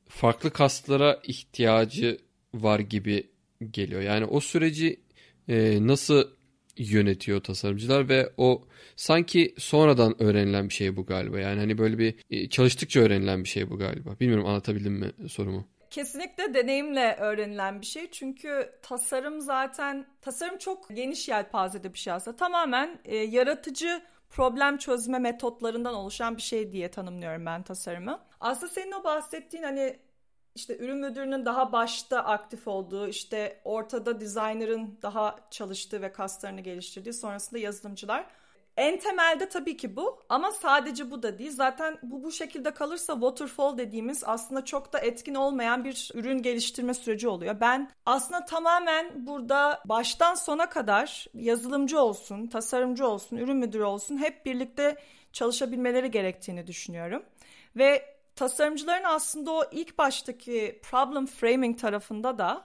farklı kastlara ihtiyacı var gibi geliyor. Yani o süreci e, nasıl yönetiyor tasarımcılar ve o sanki sonradan öğrenilen bir şey bu galiba. Yani hani böyle bir e, çalıştıkça öğrenilen bir şey bu galiba. Bilmiyorum anlatabildim mi sorumu? kesinlikle deneyimle öğrenilen bir şey. Çünkü tasarım zaten tasarım çok geniş yelpazede bir şey aslında. Tamamen e, yaratıcı problem çözme metotlarından oluşan bir şey diye tanımlıyorum ben tasarımı. Aslında senin o bahsettiğin hani işte ürün müdürünün daha başta aktif olduğu, işte ortada designer'ın daha çalıştığı ve kaslarını geliştirdiği, sonrasında yazılımcılar en temelde tabii ki bu ama sadece bu da değil. Zaten bu bu şekilde kalırsa waterfall dediğimiz aslında çok da etkin olmayan bir ürün geliştirme süreci oluyor. Ben aslında tamamen burada baştan sona kadar yazılımcı olsun, tasarımcı olsun, ürün müdürü olsun hep birlikte çalışabilmeleri gerektiğini düşünüyorum. Ve tasarımcıların aslında o ilk baştaki problem framing tarafında da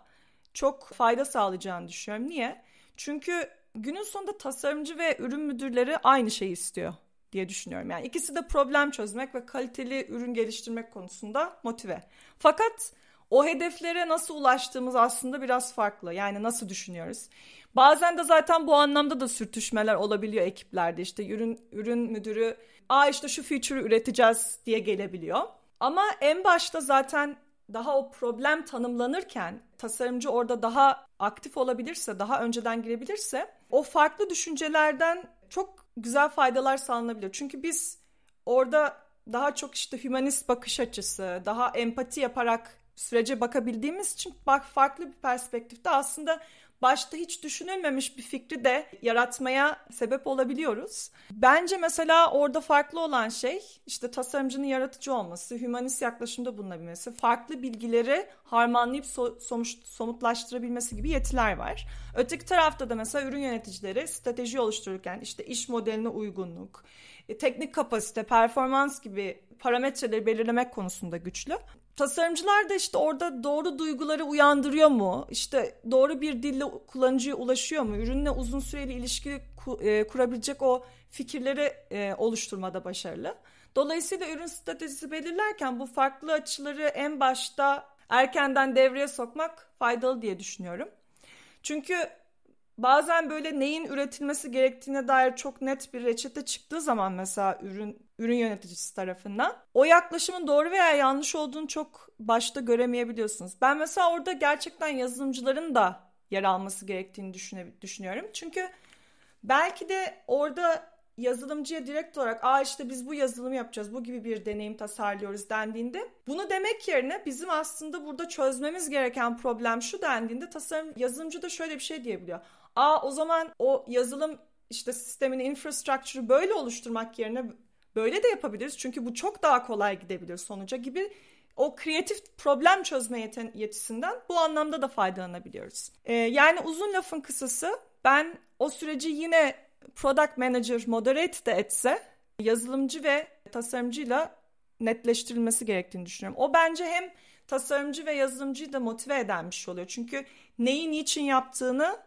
çok fayda sağlayacağını düşünüyorum. Niye? Çünkü günün sonunda tasarımcı ve ürün müdürleri aynı şeyi istiyor diye düşünüyorum. Yani ikisi de problem çözmek ve kaliteli ürün geliştirmek konusunda motive. Fakat o hedeflere nasıl ulaştığımız aslında biraz farklı. Yani nasıl düşünüyoruz? Bazen de zaten bu anlamda da sürtüşmeler olabiliyor ekiplerde. İşte ürün ürün müdürü, "Aa işte şu feature'ı üreteceğiz." diye gelebiliyor. Ama en başta zaten daha o problem tanımlanırken tasarımcı orada daha aktif olabilirse, daha önceden girebilirse o farklı düşüncelerden çok güzel faydalar sağlanabiliyor. Çünkü biz orada daha çok işte hümanist bakış açısı, daha empati yaparak sürece bakabildiğimiz için farklı bir perspektifte aslında başta hiç düşünülmemiş bir fikri de yaratmaya sebep olabiliyoruz. Bence mesela orada farklı olan şey işte tasarımcının yaratıcı olması, hümanist yaklaşımda bulunabilmesi, farklı bilgileri harmanlayıp so- somuş- somutlaştırabilmesi gibi yetiler var. Öteki tarafta da mesela ürün yöneticileri strateji oluştururken işte iş modeline uygunluk, e, teknik kapasite, performans gibi parametreleri belirlemek konusunda güçlü tasarımcılar da işte orada doğru duyguları uyandırıyor mu? İşte doğru bir dille kullanıcıya ulaşıyor mu? Ürünle uzun süreli ilişki e, kurabilecek o fikirleri e, oluşturmada başarılı. Dolayısıyla ürün stratejisi belirlerken bu farklı açıları en başta erkenden devreye sokmak faydalı diye düşünüyorum. Çünkü bazen böyle neyin üretilmesi gerektiğine dair çok net bir reçete çıktığı zaman mesela ürün ürün yöneticisi tarafından. O yaklaşımın doğru veya yanlış olduğunu çok başta göremeyebiliyorsunuz. Ben mesela orada gerçekten yazılımcıların da yer alması gerektiğini düşüne, düşünüyorum. Çünkü belki de orada yazılımcıya direkt olarak aa işte biz bu yazılımı yapacağız bu gibi bir deneyim tasarlıyoruz dendiğinde bunu demek yerine bizim aslında burada çözmemiz gereken problem şu dendiğinde tasarım yazılımcı da şöyle bir şey diyebiliyor. Aa o zaman o yazılım işte sistemini infrastructure'ı böyle oluşturmak yerine Böyle de yapabiliriz çünkü bu çok daha kolay gidebilir sonuca gibi o kreatif problem çözme yeten- yetisinden bu anlamda da faydalanabiliyoruz. Ee, yani uzun lafın kısası ben o süreci yine product manager moderate de etse yazılımcı ve tasarımcıyla netleştirilmesi gerektiğini düşünüyorum. O bence hem tasarımcı ve yazılımcıyı da motive eden bir şey oluyor. Çünkü neyi niçin yaptığını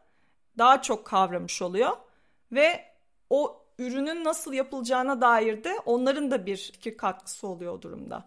daha çok kavramış oluyor ve o ürünün nasıl yapılacağına dair de onların da bir fikir katkısı oluyor o durumda.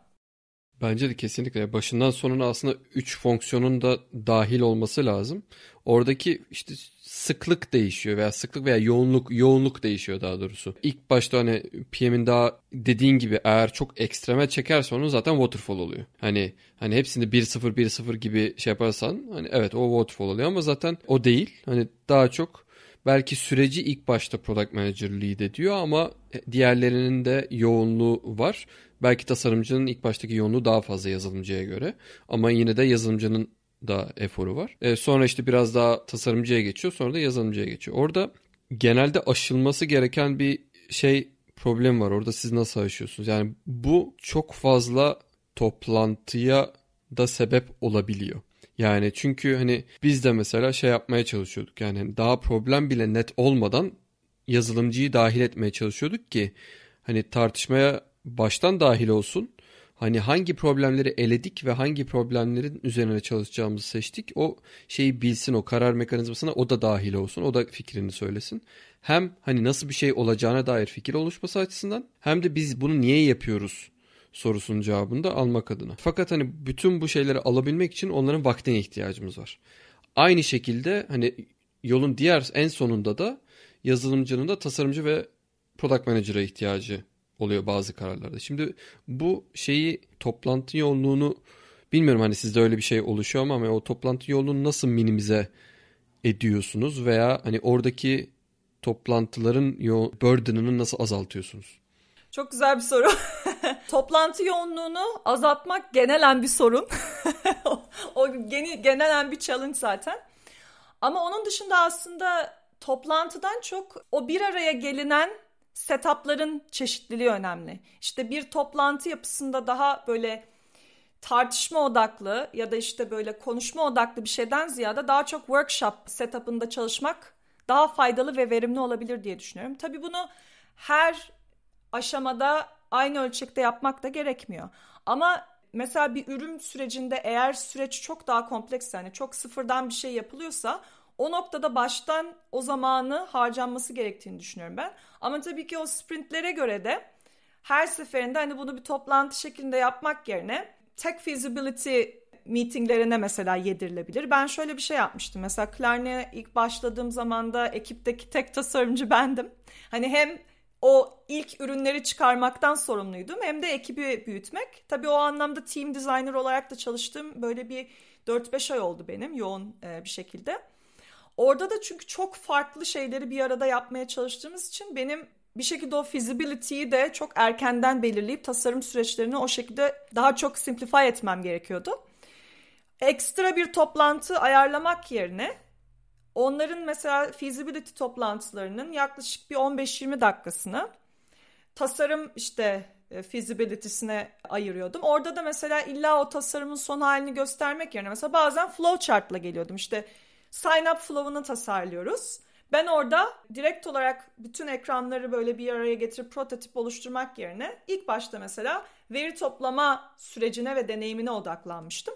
Bence de kesinlikle. Başından sonuna aslında 3 fonksiyonun da dahil olması lazım. Oradaki işte sıklık değişiyor veya sıklık veya yoğunluk yoğunluk değişiyor daha doğrusu. İlk başta hani PM'in daha dediğin gibi eğer çok ekstreme çekerse onu zaten waterfall oluyor. Hani hani hepsini 1-0 1-0 gibi şey yaparsan hani evet o waterfall oluyor ama zaten o değil. Hani daha çok belki süreci ilk başta product manager lead ediyor ama diğerlerinin de yoğunluğu var. Belki tasarımcının ilk baştaki yoğunluğu daha fazla yazılımcıya göre ama yine de yazılımcının da eforu var. E, sonra işte biraz daha tasarımcıya geçiyor sonra da yazılımcıya geçiyor. Orada genelde aşılması gereken bir şey problem var. Orada siz nasıl aşıyorsunuz? Yani bu çok fazla toplantıya da sebep olabiliyor. Yani çünkü hani biz de mesela şey yapmaya çalışıyorduk. Yani hani daha problem bile net olmadan yazılımcıyı dahil etmeye çalışıyorduk ki hani tartışmaya baştan dahil olsun. Hani hangi problemleri eledik ve hangi problemlerin üzerine çalışacağımızı seçtik. O şeyi bilsin o karar mekanizmasına o da dahil olsun. O da fikrini söylesin. Hem hani nasıl bir şey olacağına dair fikir oluşması açısından hem de biz bunu niye yapıyoruz sorusunun cevabını da almak adına. Fakat hani bütün bu şeyleri alabilmek için onların vaktine ihtiyacımız var. Aynı şekilde hani yolun diğer en sonunda da yazılımcının da tasarımcı ve product manager'a ihtiyacı oluyor bazı kararlarda. Şimdi bu şeyi toplantı yoğunluğunu bilmiyorum hani sizde öyle bir şey oluşuyor ama o toplantı yoğunluğunu nasıl minimize ediyorsunuz veya hani oradaki toplantıların yo burden'ını nasıl azaltıyorsunuz? Çok güzel bir soru. Toplantı yoğunluğunu azaltmak genelen bir sorun. o geni, genelen bir challenge zaten. Ama onun dışında aslında toplantıdan çok o bir araya gelinen setupların çeşitliliği önemli. İşte bir toplantı yapısında daha böyle tartışma odaklı ya da işte böyle konuşma odaklı bir şeyden ziyade daha çok workshop setup'ında çalışmak daha faydalı ve verimli olabilir diye düşünüyorum. Tabii bunu her aşamada aynı ölçekte yapmak da gerekmiyor. Ama mesela bir ürün sürecinde eğer süreç çok daha kompleks yani çok sıfırdan bir şey yapılıyorsa o noktada baştan o zamanı harcanması gerektiğini düşünüyorum ben. Ama tabii ki o sprintlere göre de her seferinde hani bunu bir toplantı şeklinde yapmak yerine tech feasibility meetinglerine mesela yedirilebilir. Ben şöyle bir şey yapmıştım. Mesela Klarne'ye ilk başladığım zamanda da ekipteki tek tasarımcı bendim. Hani hem o ilk ürünleri çıkarmaktan sorumluydum hem de ekibi büyütmek. Tabii o anlamda team designer olarak da çalıştım. böyle bir 4-5 ay oldu benim yoğun e, bir şekilde. Orada da çünkü çok farklı şeyleri bir arada yapmaya çalıştığımız için benim bir şekilde o feasibility'yi de çok erkenden belirleyip tasarım süreçlerini o şekilde daha çok simplify etmem gerekiyordu. Ekstra bir toplantı ayarlamak yerine Onların mesela feasibility toplantılarının yaklaşık bir 15-20 dakikasını tasarım işte e, feasibility'sine ayırıyordum. Orada da mesela illa o tasarımın son halini göstermek yerine mesela bazen flowchart'la geliyordum. İşte sign up flow'unu tasarlıyoruz. Ben orada direkt olarak bütün ekranları böyle bir araya getirip prototip oluşturmak yerine ilk başta mesela veri toplama sürecine ve deneyimine odaklanmıştım.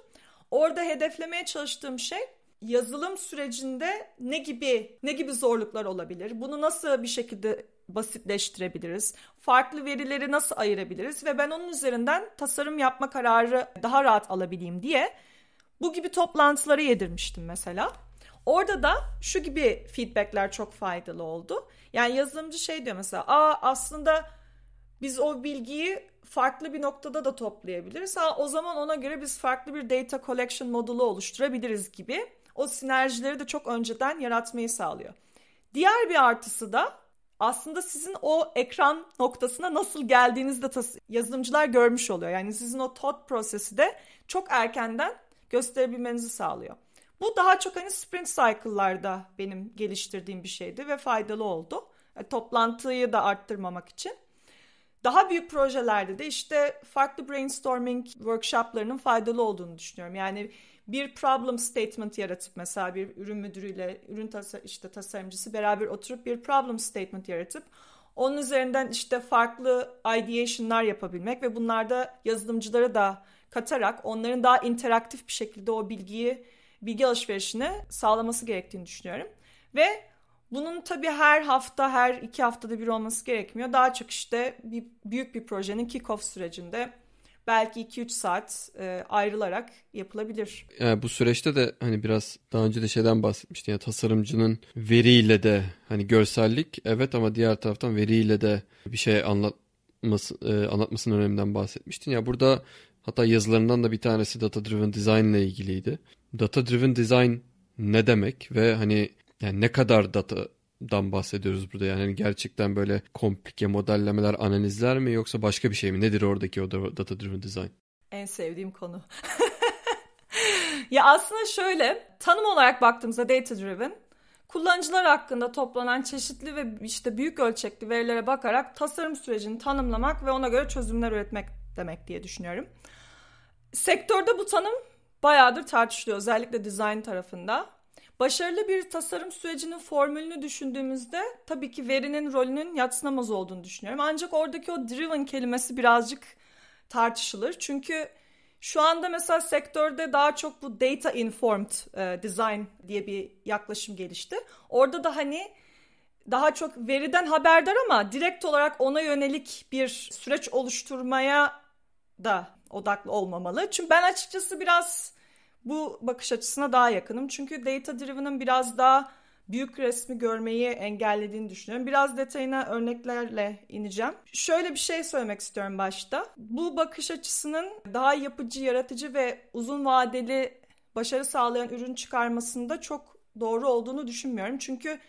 Orada hedeflemeye çalıştığım şey yazılım sürecinde ne gibi ne gibi zorluklar olabilir? Bunu nasıl bir şekilde basitleştirebiliriz? Farklı verileri nasıl ayırabiliriz ve ben onun üzerinden tasarım yapma kararı daha rahat alabileyim diye bu gibi toplantıları yedirmiştim mesela. Orada da şu gibi feedbackler çok faydalı oldu. Yani yazılımcı şey diyor mesela, "Aa aslında biz o bilgiyi farklı bir noktada da toplayabiliriz. Ha, o zaman ona göre biz farklı bir data collection modülü oluşturabiliriz gibi o sinerjileri de çok önceden yaratmayı sağlıyor. Diğer bir artısı da aslında sizin o ekran noktasına nasıl geldiğinizi de yazılımcılar görmüş oluyor. Yani sizin o thought prosesi de çok erkenden gösterebilmenizi sağlıyor. Bu daha çok hani sprint cycle'larda benim geliştirdiğim bir şeydi ve faydalı oldu. Yani e, toplantıyı da arttırmamak için. Daha büyük projelerde de işte farklı brainstorming workshoplarının faydalı olduğunu düşünüyorum. Yani bir problem statement yaratıp mesela bir ürün müdürüyle ürün tasa, işte tasarımcısı beraber oturup bir problem statement yaratıp onun üzerinden işte farklı ideation'lar yapabilmek ve bunlarda yazılımcılara da katarak onların daha interaktif bir şekilde o bilgiyi bilgi alışverişini sağlaması gerektiğini düşünüyorum. Ve bunun tabii her hafta, her iki haftada bir olması gerekmiyor. Daha çok işte bir, büyük bir projenin kick-off sürecinde belki 2-3 saat e, ayrılarak yapılabilir. Yani e, bu süreçte de hani biraz daha önce de şeyden bahsetmiştin ya tasarımcının veriyle de hani görsellik evet ama diğer taraftan veriyle de bir şey anlatması e, anlatmasının öneminden bahsetmiştin. Ya burada hatta yazılarından da bir tanesi data driven design ile ilgiliydi. Data driven design ne demek ve hani yani ne kadar data dan bahsediyoruz burada yani hani gerçekten böyle komplike modellemeler analizler mi yoksa başka bir şey mi nedir oradaki o data driven design? En sevdiğim konu. ya aslında şöyle tanım olarak baktığımızda data driven kullanıcılar hakkında toplanan çeşitli ve işte büyük ölçekli verilere bakarak tasarım sürecini tanımlamak ve ona göre çözümler üretmek demek diye düşünüyorum. Sektörde bu tanım bayağıdır tartışılıyor özellikle design tarafında. Başarılı bir tasarım sürecinin formülünü düşündüğümüzde tabii ki verinin rolünün yatsınamaz olduğunu düşünüyorum. Ancak oradaki o driven kelimesi birazcık tartışılır. Çünkü şu anda mesela sektörde daha çok bu data informed e, design diye bir yaklaşım gelişti. Orada da hani daha çok veriden haberdar ama direkt olarak ona yönelik bir süreç oluşturmaya da odaklı olmamalı. Çünkü ben açıkçası biraz bu bakış açısına daha yakınım. Çünkü data driven'ın biraz daha büyük resmi görmeyi engellediğini düşünüyorum. Biraz detayına örneklerle ineceğim. Şöyle bir şey söylemek istiyorum başta. Bu bakış açısının daha yapıcı, yaratıcı ve uzun vadeli başarı sağlayan ürün çıkarmasında çok doğru olduğunu düşünmüyorum. Çünkü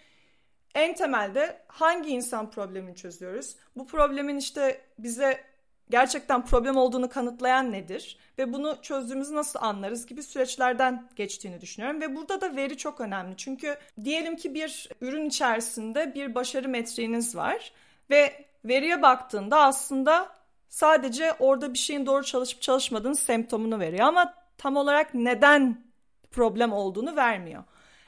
en temelde hangi insan problemini çözüyoruz? Bu problemin işte bize gerçekten problem olduğunu kanıtlayan nedir ve bunu çözdüğümüzü nasıl anlarız gibi süreçlerden geçtiğini düşünüyorum ve burada da veri çok önemli. Çünkü diyelim ki bir ürün içerisinde bir başarı metriğiniz var ve veriye baktığında aslında sadece orada bir şeyin doğru çalışıp çalışmadığını semptomunu veriyor ama tam olarak neden problem olduğunu vermiyor.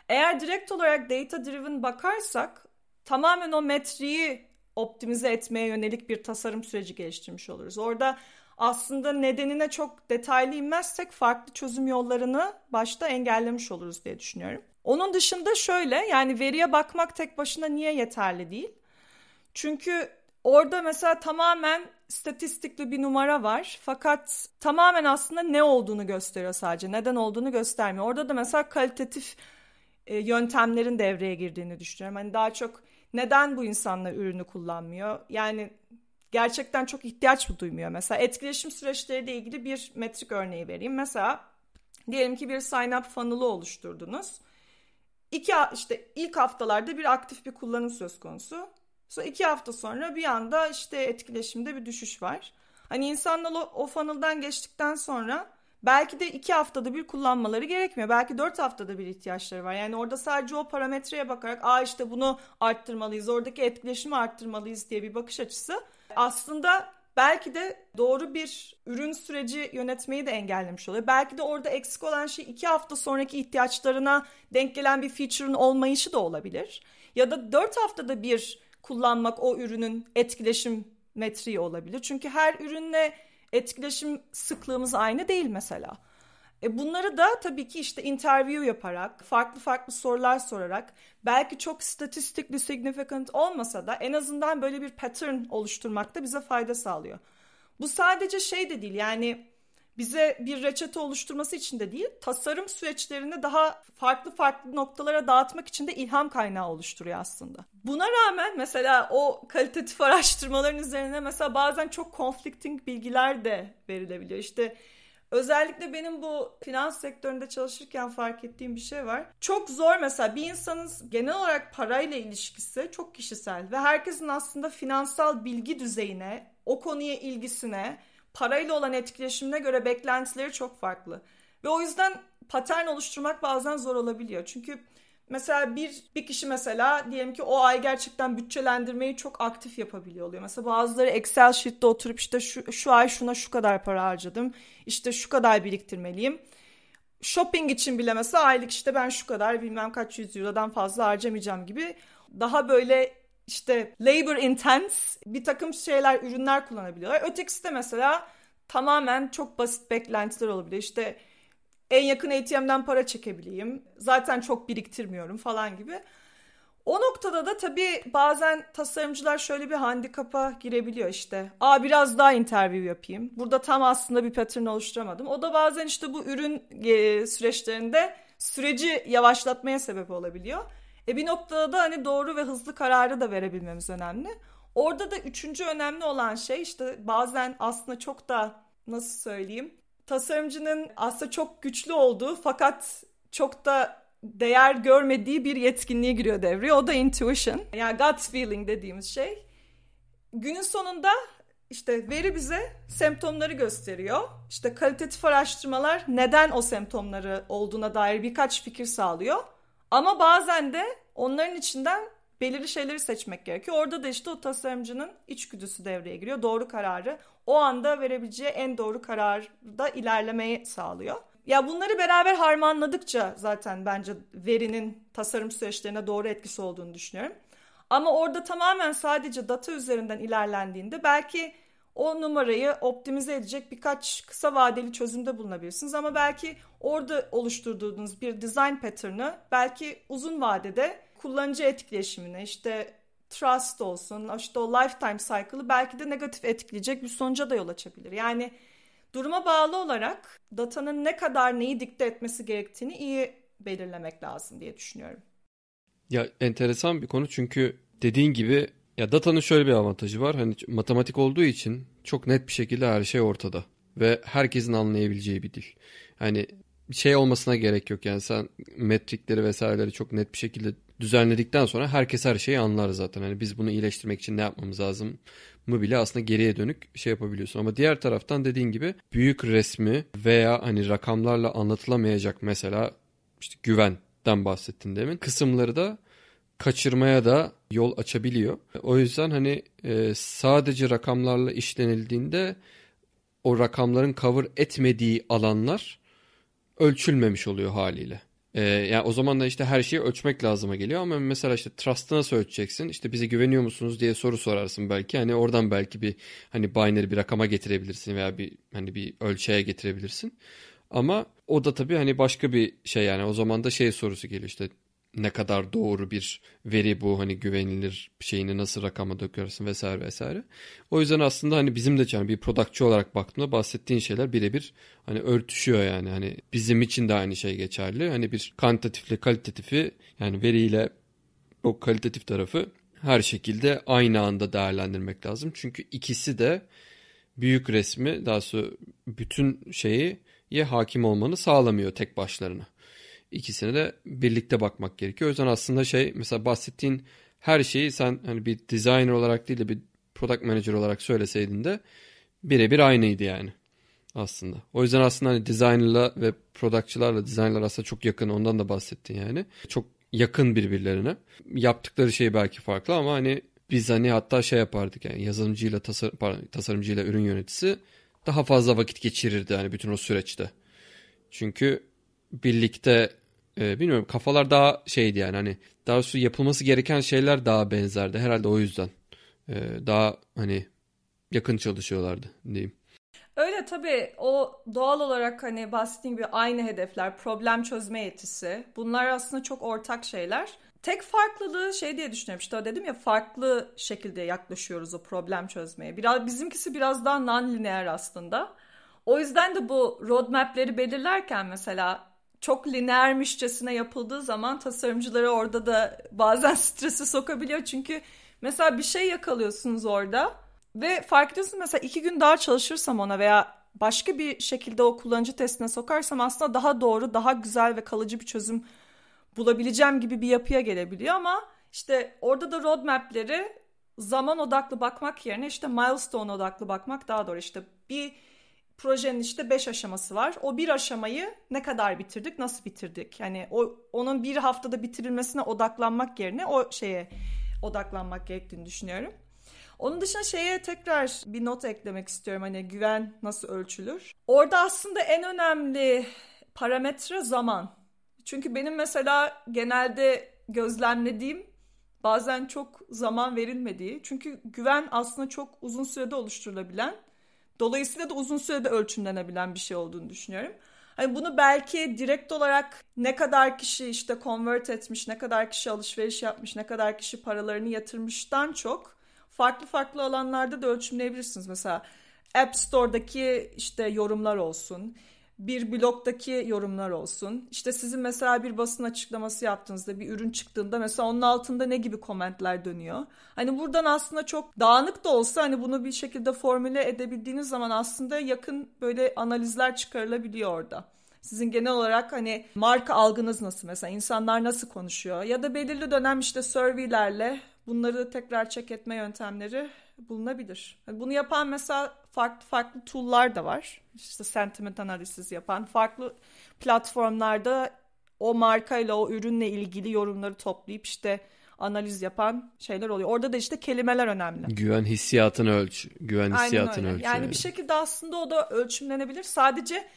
Eğer direkt olarak data driven bakarsak tamamen o metriği optimize etmeye yönelik bir tasarım süreci geliştirmiş oluruz. Orada aslında nedenine çok detaylı inmezsek farklı çözüm yollarını başta engellemiş oluruz diye düşünüyorum. Onun dışında şöyle yani veriye bakmak tek başına niye yeterli değil? Çünkü orada mesela tamamen statistikli bir numara var fakat tamamen aslında ne olduğunu gösteriyor sadece neden olduğunu göstermiyor. Orada da mesela kalitatif e, yöntemlerin devreye girdiğini düşünüyorum. Hani daha çok neden bu insanlar ürünü kullanmıyor? Yani gerçekten çok ihtiyaç mı duymuyor? Mesela etkileşim süreçleriyle ilgili bir metrik örneği vereyim. Mesela diyelim ki bir sign up funnel'ı oluşturdunuz. İki, işte ilk haftalarda bir aktif bir kullanım söz konusu. Sonra iki hafta sonra bir anda işte etkileşimde bir düşüş var. Hani insanlar o, o funnel'dan geçtikten sonra Belki de iki haftada bir kullanmaları gerekmiyor. Belki dört haftada bir ihtiyaçları var. Yani orada sadece o parametreye bakarak aa işte bunu arttırmalıyız, oradaki etkileşimi arttırmalıyız diye bir bakış açısı aslında belki de doğru bir ürün süreci yönetmeyi de engellemiş oluyor. Belki de orada eksik olan şey iki hafta sonraki ihtiyaçlarına denk gelen bir feature'ın olmayışı da olabilir. Ya da dört haftada bir kullanmak o ürünün etkileşim metriği olabilir. Çünkü her ürünle etkileşim sıklığımız aynı değil mesela. E bunları da tabii ki işte interview yaparak, farklı farklı sorular sorarak, belki çok statistically significant olmasa da en azından böyle bir pattern oluşturmakta bize fayda sağlıyor. Bu sadece şey de değil yani bize bir reçete oluşturması için de değil, tasarım süreçlerini daha farklı farklı noktalara dağıtmak için de ilham kaynağı oluşturuyor aslında. Buna rağmen mesela o kalitatif araştırmaların üzerine mesela bazen çok conflicting bilgiler de verilebiliyor. İşte Özellikle benim bu finans sektöründe çalışırken fark ettiğim bir şey var. Çok zor mesela bir insanın genel olarak parayla ilişkisi çok kişisel ve herkesin aslında finansal bilgi düzeyine, o konuya ilgisine parayla olan etkileşimine göre beklentileri çok farklı. Ve o yüzden patern oluşturmak bazen zor olabiliyor. Çünkü mesela bir bir kişi mesela diyelim ki o ay gerçekten bütçelendirmeyi çok aktif yapabiliyor oluyor. Mesela bazıları Excel sheet'te oturup işte şu, şu ay şuna şu kadar para harcadım. İşte şu kadar biriktirmeliyim. Shopping için bile mesela aylık işte ben şu kadar bilmem kaç yüz eurodan fazla harcamayacağım gibi daha böyle işte labor intense bir takım şeyler, ürünler kullanabiliyorlar. Ötekisi de mesela tamamen çok basit beklentiler olabiliyor. İşte en yakın ATM'den para çekebileyim. Zaten çok biriktirmiyorum falan gibi. O noktada da tabii bazen tasarımcılar şöyle bir handikapa girebiliyor işte. Aa biraz daha interview yapayım. Burada tam aslında bir pattern oluşturamadım. O da bazen işte bu ürün e, süreçlerinde süreci yavaşlatmaya sebep olabiliyor. E bir noktada da hani doğru ve hızlı kararı da verebilmemiz önemli. Orada da üçüncü önemli olan şey işte bazen aslında çok da nasıl söyleyeyim tasarımcının aslında çok güçlü olduğu fakat çok da değer görmediği bir yetkinliğe giriyor devreye. O da intuition. Yani gut feeling dediğimiz şey. Günün sonunda işte veri bize semptomları gösteriyor. İşte kalitatif araştırmalar neden o semptomları olduğuna dair birkaç fikir sağlıyor. Ama bazen de onların içinden belirli şeyleri seçmek gerekiyor. Orada da işte o tasarımcının içgüdüsü devreye giriyor. Doğru kararı o anda verebileceği en doğru kararda ilerlemeyi sağlıyor. Ya bunları beraber harmanladıkça zaten bence verinin tasarım süreçlerine doğru etkisi olduğunu düşünüyorum. Ama orada tamamen sadece data üzerinden ilerlendiğinde belki o numarayı optimize edecek birkaç kısa vadeli çözümde bulunabilirsiniz. Ama belki orada oluşturduğunuz bir design pattern'ı belki uzun vadede kullanıcı etkileşimine işte trust olsun işte o lifetime cycle'ı belki de negatif etkileyecek bir sonuca da yol açabilir. Yani duruma bağlı olarak datanın ne kadar neyi dikte etmesi gerektiğini iyi belirlemek lazım diye düşünüyorum. Ya enteresan bir konu çünkü dediğin gibi ya datanın şöyle bir avantajı var. Hani matematik olduğu için çok net bir şekilde her şey ortada ve herkesin anlayabileceği bir dil. Hani şey olmasına gerek yok yani sen metrikleri vesaireleri çok net bir şekilde düzenledikten sonra herkes her şeyi anlar zaten. Hani biz bunu iyileştirmek için ne yapmamız lazım mı bile aslında geriye dönük şey yapabiliyorsun. Ama diğer taraftan dediğin gibi büyük resmi veya hani rakamlarla anlatılamayacak mesela işte güvenden bahsettin demin. Kısımları da kaçırmaya da yol açabiliyor. O yüzden hani e, sadece rakamlarla işlenildiğinde o rakamların cover etmediği alanlar ölçülmemiş oluyor haliyle. E, yani o zaman da işte her şeyi ölçmek lazıma geliyor ama mesela işte trust'ı nasıl ölçeceksin? İşte bize güveniyor musunuz diye soru sorarsın belki. Hani oradan belki bir hani binary bir rakama getirebilirsin veya bir hani bir ölçeğe getirebilirsin. Ama o da tabii hani başka bir şey yani o zaman da şey sorusu geliyor işte ne kadar doğru bir veri bu hani güvenilir şeyini nasıl rakama dökersin vesaire vesaire. O yüzden aslında hani bizim de yani bir productçı olarak baktığında bahsettiğin şeyler birebir hani örtüşüyor yani hani bizim için de aynı şey geçerli. Hani bir kantitatifle kalitatifi yani veriyle o kalitatif tarafı her şekilde aynı anda değerlendirmek lazım. Çünkü ikisi de büyük resmi daha sonra bütün şeyi ye hakim olmanı sağlamıyor tek başlarına ikisine de birlikte bakmak gerekiyor. O yüzden aslında şey mesela bahsettiğin her şeyi sen hani bir designer olarak değil de bir product manager olarak söyleseydin de birebir aynıydı yani aslında. O yüzden aslında hani designer'la ve productçılarla designer'lar aslında çok yakın ondan da bahsettin yani. Çok yakın birbirlerine. Yaptıkları şey belki farklı ama hani biz hani hatta şey yapardık yani yazılımcıyla tasar pardon, tasarımcıyla ürün yöneticisi daha fazla vakit geçirirdi yani bütün o süreçte. Çünkü birlikte e, bilmiyorum kafalar daha şeydi yani hani daha su yapılması gereken şeyler daha benzerdi herhalde o yüzden. E, daha hani yakın çalışıyorlardı diyeyim. Öyle tabii o doğal olarak hani bahsettiğim gibi aynı hedefler, problem çözme yetisi. Bunlar aslında çok ortak şeyler. Tek farklılığı şey diye düşünüyorum işte dedim ya farklı şekilde yaklaşıyoruz o problem çözmeye. Biraz bizimkisi biraz daha non linear aslında. O yüzden de bu roadmap'leri belirlerken mesela çok lineermişçesine yapıldığı zaman tasarımcıları orada da bazen stresi sokabiliyor. Çünkü mesela bir şey yakalıyorsunuz orada ve fark ediyorsunuz mesela iki gün daha çalışırsam ona veya başka bir şekilde o kullanıcı testine sokarsam aslında daha doğru, daha güzel ve kalıcı bir çözüm bulabileceğim gibi bir yapıya gelebiliyor ama işte orada da roadmap'leri zaman odaklı bakmak yerine işte milestone odaklı bakmak daha doğru. işte bir projenin işte 5 aşaması var. O bir aşamayı ne kadar bitirdik, nasıl bitirdik? Yani o onun bir haftada bitirilmesine odaklanmak yerine o şeye odaklanmak gerektiğini düşünüyorum. Onun dışında şeye tekrar bir not eklemek istiyorum. Hani güven nasıl ölçülür? Orada aslında en önemli parametre zaman. Çünkü benim mesela genelde gözlemlediğim bazen çok zaman verilmediği. Çünkü güven aslında çok uzun sürede oluşturulabilen Dolayısıyla da uzun sürede ölçümlenebilen bir şey olduğunu düşünüyorum. Hani bunu belki direkt olarak ne kadar kişi işte convert etmiş, ne kadar kişi alışveriş yapmış, ne kadar kişi paralarını yatırmıştan çok farklı farklı alanlarda da ölçümleyebilirsiniz. Mesela App Store'daki işte yorumlar olsun bir blogdaki yorumlar olsun. İşte sizin mesela bir basın açıklaması yaptığınızda bir ürün çıktığında mesela onun altında ne gibi komentler dönüyor. Hani buradan aslında çok dağınık da olsa hani bunu bir şekilde formüle edebildiğiniz zaman aslında yakın böyle analizler çıkarılabiliyor orada. Sizin genel olarak hani marka algınız nasıl mesela insanlar nasıl konuşuyor ya da belirli dönem işte surveylerle bunları tekrar check etme yöntemleri bulunabilir. Bunu yapan mesela farklı farklı tool'lar da var. İşte sentiment analiziz yapan farklı platformlarda o markayla o ürünle ilgili yorumları toplayıp işte analiz yapan şeyler oluyor. Orada da işte kelimeler önemli. Güven hissiyatını ölç. Güven hissiyatını ölç. yani bir şekilde aslında o da ölçümlenebilir. Sadece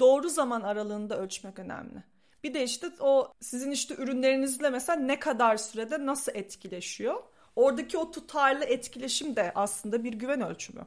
doğru zaman aralığında ölçmek önemli. Bir de işte o sizin işte ürünlerinizle mesela ne kadar sürede nasıl etkileşiyor? Oradaki o tutarlı etkileşim de aslında bir güven ölçümü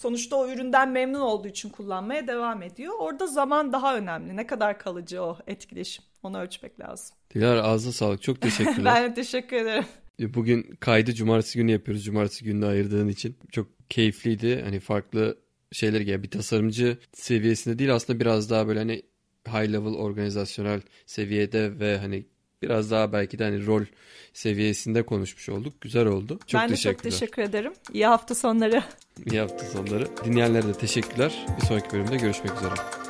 sonuçta o üründen memnun olduğu için kullanmaya devam ediyor. Orada zaman daha önemli. Ne kadar kalıcı o etkileşim. Onu ölçmek lazım. Dilar ağzına sağlık. Çok teşekkürler. ben teşekkür ederim. E, bugün kaydı cumartesi günü yapıyoruz. Cumartesi günü ayırdığın için. Çok keyifliydi. Hani farklı şeyler yani bir tasarımcı seviyesinde değil aslında biraz daha böyle hani high level organizasyonel seviyede ve hani biraz daha belki de hani rol seviyesinde konuşmuş olduk. Güzel oldu. Çok ben de çok teşekkür ederim. İyi hafta sonları. İyi hafta sonları. Dinleyenlere de teşekkürler. Bir sonraki bölümde görüşmek üzere.